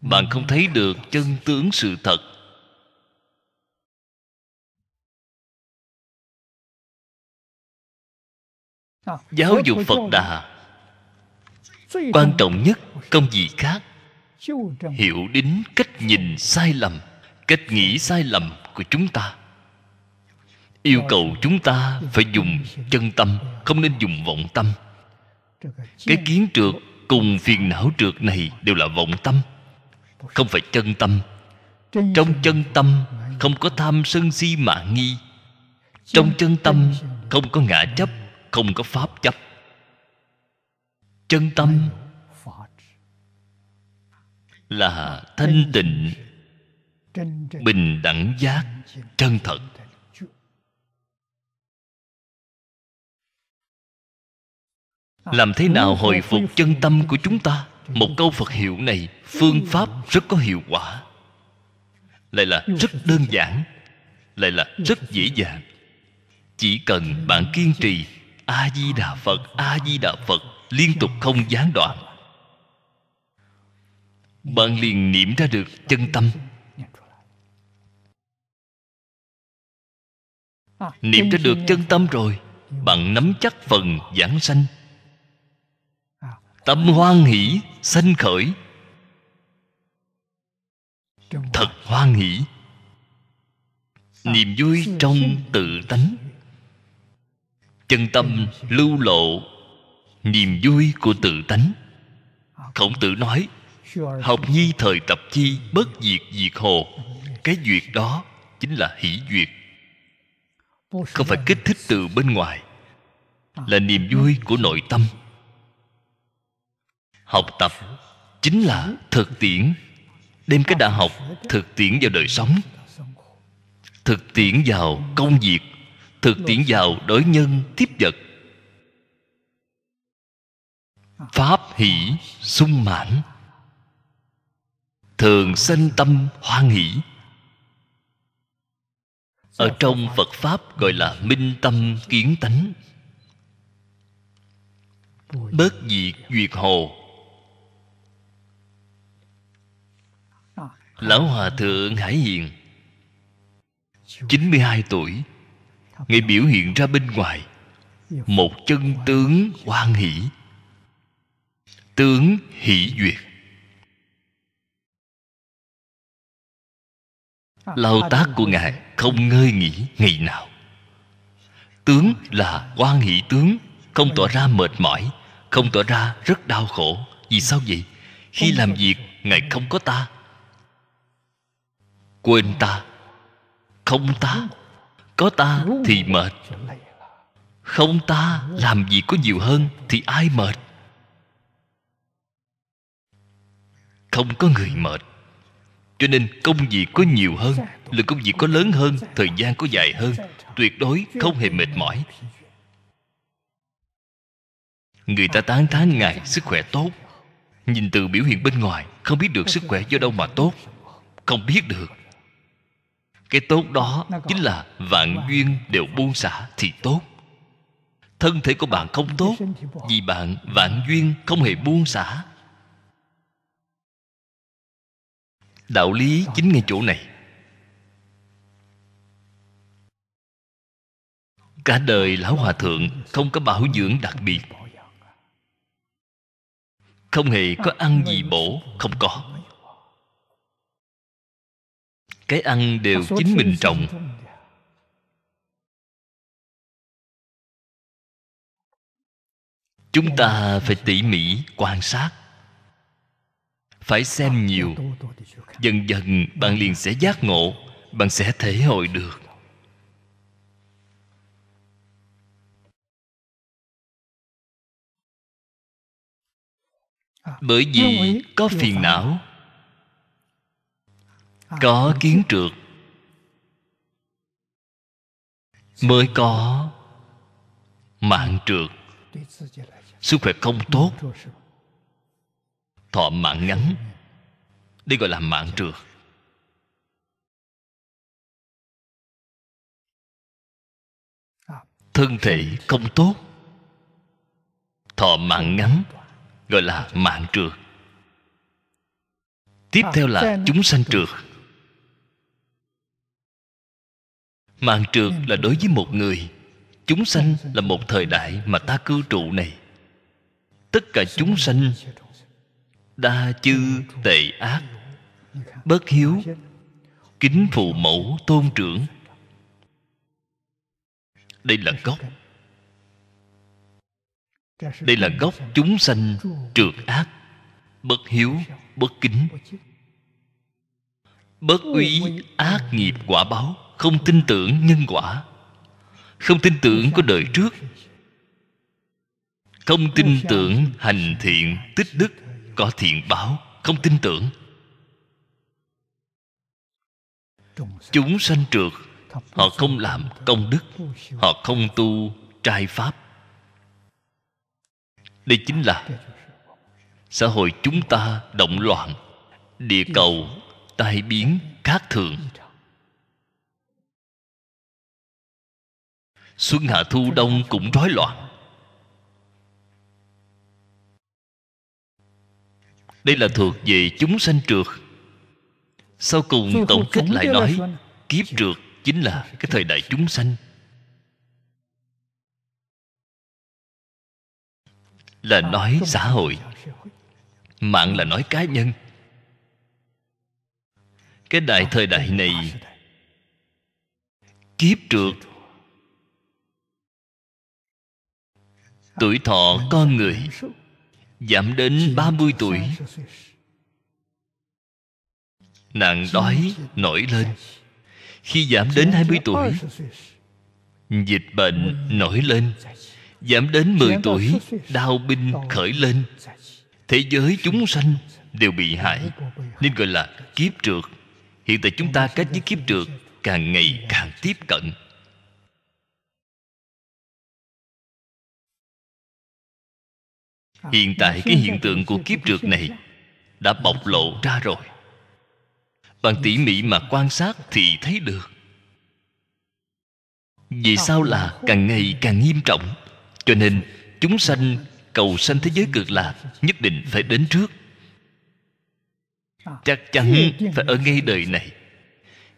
S1: bạn không thấy được chân
S2: tướng sự thật giáo dục phật đà
S3: quan
S1: trọng nhất không gì khác hiểu đến cách nhìn sai lầm cách nghĩ sai lầm của chúng ta yêu cầu chúng ta phải dùng chân tâm không nên dùng vọng tâm cái kiến trượt cùng phiền não trượt này đều là vọng tâm không phải chân tâm trong chân tâm không có tham sân si mạ nghi trong chân tâm không có ngã chấp không có pháp chấp chân tâm là thanh tịnh bình đẳng giác chân thật
S3: làm thế nào hồi phục
S1: chân tâm của chúng ta một câu phật hiệu này phương pháp rất có hiệu quả lại là rất đơn giản lại là rất dễ dàng chỉ cần bạn kiên trì a di đà phật a di đà phật liên tục không gián đoạn bạn liền niệm ra được chân tâm
S3: niệm ra được chân
S1: tâm rồi bạn nắm chắc phần giảng sanh tâm hoan hỷ sanh khởi thật hoan hỷ niềm vui trong tự tánh chân tâm lưu lộ niềm vui của tự tánh khổng tử nói học nhi thời tập chi bất diệt diệt hồ cái duyệt đó chính là hỷ duyệt không phải kích thích từ bên ngoài là niềm vui của nội tâm học tập chính là thực tiễn đem cái đã học thực tiễn vào đời sống thực tiễn vào công việc thực tiễn vào đối nhân tiếp vật pháp hỷ sung mãn thường sanh tâm hoan hỷ ở trong phật pháp gọi là minh tâm kiến tánh bớt diệt duyệt hồ lão hòa thượng hải hiền 92 tuổi Ngài biểu hiện ra bên ngoài Một chân tướng hoan hỷ tướng hỷ duyệt lao tác của ngài không ngơi nghỉ ngày nào tướng là quan hỷ tướng không tỏ ra mệt mỏi không tỏ ra rất đau khổ vì sao vậy khi làm việc ngài không có ta quên ta không ta có ta thì mệt không ta làm gì có nhiều hơn thì ai mệt không có người mệt cho nên công việc có nhiều hơn lượng công việc có lớn hơn thời gian có dài hơn tuyệt đối không hề mệt mỏi người ta tán thán ngài sức khỏe tốt nhìn từ biểu hiện bên ngoài không biết được sức khỏe do đâu mà tốt không biết được cái tốt đó chính là vạn duyên đều buông xả thì tốt thân thể của bạn không tốt vì bạn vạn duyên không hề buông xả đạo lý chính ngay chỗ này cả đời lão hòa thượng không có bảo dưỡng đặc biệt không hề có ăn gì bổ không có
S2: cái ăn đều chính mình trồng chúng ta phải tỉ mỉ
S1: quan sát phải xem nhiều dần dần bạn liền sẽ giác ngộ bạn sẽ thể hội được
S2: bởi vì có phiền não
S1: có kiến trượt mới có mạng trượt sức khỏe không tốt thọ mạng ngắn đây gọi là mạng trượt thân thể không tốt thọ mạng ngắn gọi là mạng trượt tiếp à, theo là chúng sanh trượt mạng trượt là đối với một người chúng sanh là một thời đại mà ta cư trụ này tất cả chúng sanh đa chư tệ ác bất hiếu kính phụ mẫu tôn trưởng đây là gốc đây là gốc chúng sanh trượt ác bất hiếu bất kính bất úy ác nghiệp quả báo không tin tưởng nhân quả không tin tưởng có đời trước không tin tưởng hành thiện tích đức có thiện báo không tin tưởng chúng sanh trượt họ không làm công đức họ không tu trai pháp đây chính là xã hội chúng ta động loạn địa cầu tai biến khác thường xuân hạ thu đông cũng rối loạn đây là thuộc về chúng sanh trượt sau cùng tổng kết lại nói kiếp trượt chính là cái thời đại chúng sanh là à, nói xã hội mạng là nói cá nhân cái đại à, thời đại này kiếp trượt tuổi thọ con người Giảm đến 30 tuổi Nạn đói nổi lên Khi giảm đến 20 tuổi Dịch bệnh nổi lên Giảm đến 10 tuổi Đau binh khởi lên Thế giới chúng sanh đều bị hại Nên gọi là kiếp trượt Hiện tại chúng ta cách với kiếp trượt Càng ngày càng tiếp cận
S2: Ờ. hiện tại cái hiện tượng của kiếp trượt này
S1: đã bộc lộ ra rồi bạn tỉ mỉ mà quan sát thì thấy được vì ờ. sao là càng ngày càng nghiêm trọng cho nên chúng sanh cầu sanh thế giới cực lạc nhất định phải đến trước ờ. chắc chắn phải ở ngay đời này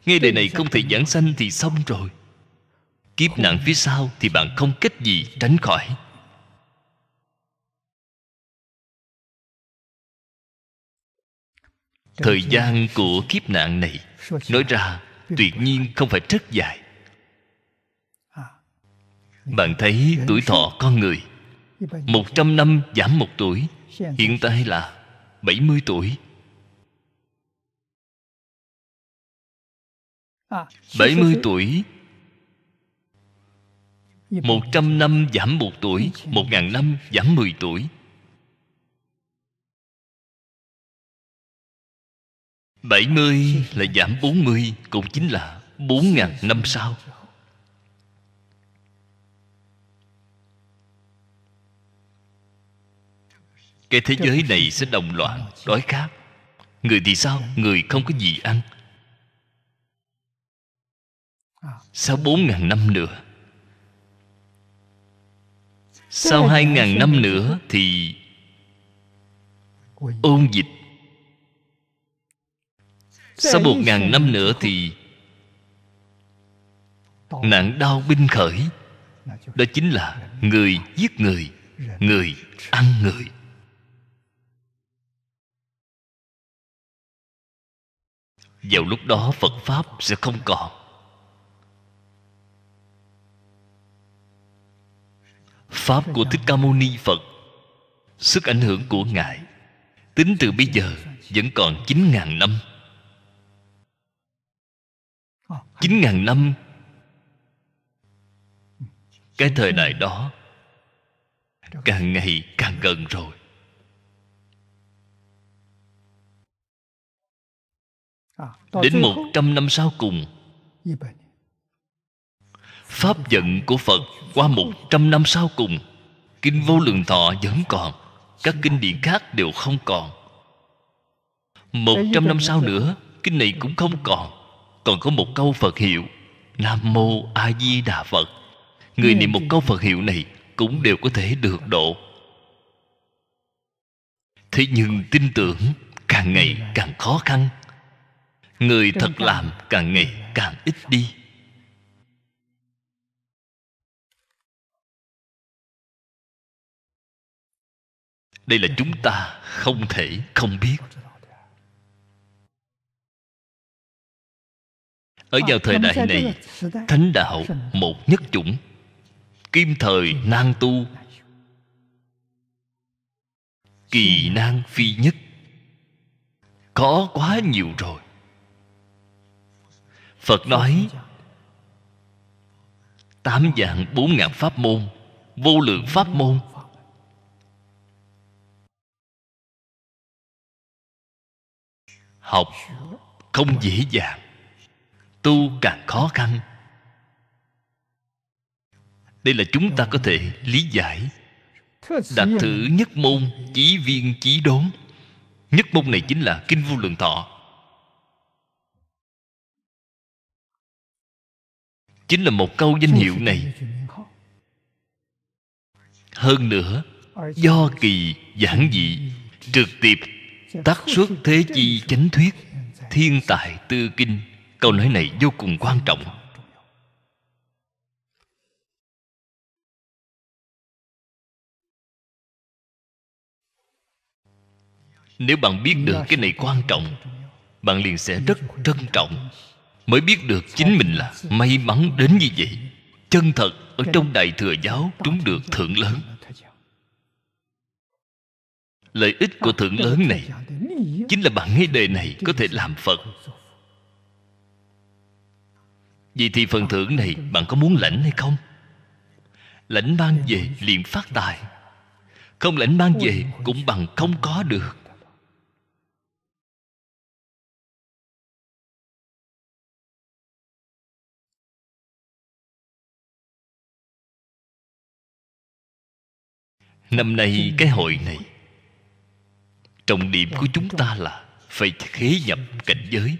S1: ngay đời này không thể giảng sanh thì xong rồi kiếp nạn phía sau thì bạn không cách gì tránh khỏi
S2: thời gian của kiếp nạn này
S3: nói
S1: ra tuyệt nhiên không phải rất dài à. bạn thấy tuổi thọ con người một trăm năm giảm một tuổi Hiện tại là bảy mươi tuổi
S4: à,
S2: bảy mươi tuổi một
S1: trăm năm giảm một tuổi một ngàn năm giảm mười tuổi
S2: 70 là giảm
S1: 40 Cũng chính là 4.000 năm sau Cái thế giới này sẽ đồng loạn Đói khát Người thì sao? Người không có gì ăn Sau 4.000 năm nữa Sau 2.000 năm nữa thì Ôn dịch sau một ngàn năm nữa thì Nạn đau binh khởi Đó chính là người giết người Người ăn người Vào lúc đó Phật Pháp sẽ không còn Pháp của Thích Ca Mâu Ni Phật Sức ảnh hưởng của Ngài Tính từ bây giờ Vẫn còn 9.000 năm chín ngàn năm cái thời đại đó càng ngày càng gần rồi đến một trăm năm sau cùng pháp giận của phật qua một trăm năm sau cùng kinh vô lượng thọ vẫn còn các kinh điển khác đều không còn một trăm năm sau nữa kinh này cũng không còn còn có một câu phật hiệu nam mô a di đà phật người niệm một câu phật hiệu này cũng đều có thể được độ thế nhưng tin tưởng càng ngày càng khó khăn người thật làm càng ngày càng ít đi đây là chúng ta không thể không biết Ở vào thời đại này Thánh đạo một nhất chủng Kim thời nan tu Kỳ nan phi nhất Có quá nhiều rồi Phật nói Tám dạng bốn ngàn pháp môn Vô lượng pháp môn
S2: Học không dễ dàng
S1: tu càng khó khăn đây là chúng ta có thể lý giải đạt thử nhất môn chí viên chí đốn nhất môn này chính là kinh vô lượng thọ
S2: chính là một câu danh hiệu này
S1: hơn nữa do kỳ giản dị trực tiếp tác xuất thế chi chánh thuyết thiên tài tư kinh câu nói này vô cùng quan trọng nếu bạn biết được cái này quan trọng bạn liền sẽ rất trân trọng mới biết được chính mình là may mắn đến như vậy chân thật ở trong đại thừa giáo chúng được thượng lớn lợi ích của thượng lớn này chính là bạn nghe đề này có thể làm phật vì thì phần thưởng này bạn có muốn lãnh hay không? Lãnh mang về liền phát tài Không lãnh mang về cũng bằng không
S2: có được Năm nay cái hội này
S1: Trọng điểm của chúng ta là Phải khế nhập cảnh giới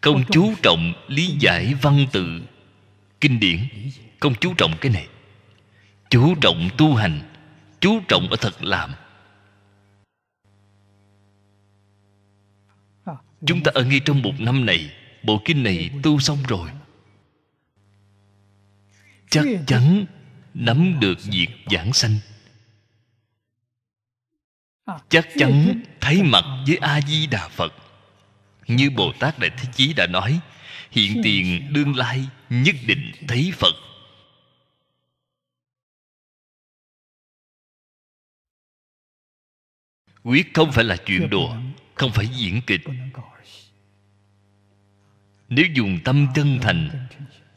S1: không à, chú trọng lý giải văn tự kinh điển không chú trọng cái này chú trọng tu hành chú trọng ở thật làm à, chúng ta ở ngay trong một năm này bộ kinh này tu xong rồi chắc chắn nắm à, được việc giảng sanh chắc chắn thấy mặt với a di đà phật như Bồ Tát Đại Thế Chí đã nói Hiện tiền đương lai nhất định thấy Phật Quyết không phải là chuyện đùa Không phải diễn kịch Nếu dùng tâm chân thành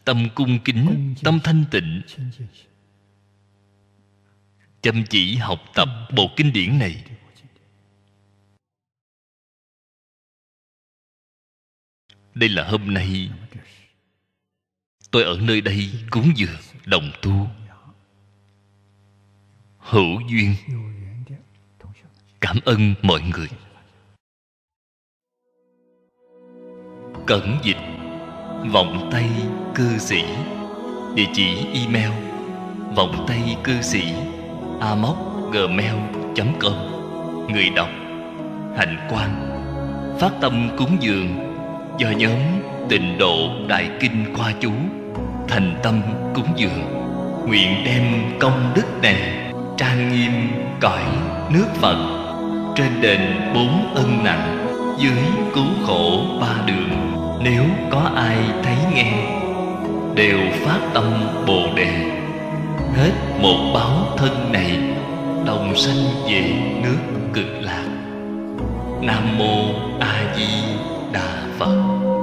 S1: Tâm cung kính Tâm thanh tịnh Chăm chỉ học tập bộ kinh điển này đây là hôm nay tôi ở nơi đây cúng dường đồng tu hữu duyên cảm ơn mọi người cẩn dịch vọng tay cư sĩ địa chỉ email vọng tay cư sĩ amoc gmail com người đọc hạnh quan phát tâm cúng dường do nhóm tịnh độ đại kinh khoa chú thành tâm cúng dường nguyện đem công đức này trang nghiêm cõi nước phật trên đền bốn ân nặng dưới cứu khổ ba đường nếu có ai thấy nghe đều phát tâm bồ đề hết một báo thân này đồng sanh về nước cực lạc nam mô a di
S4: đà phật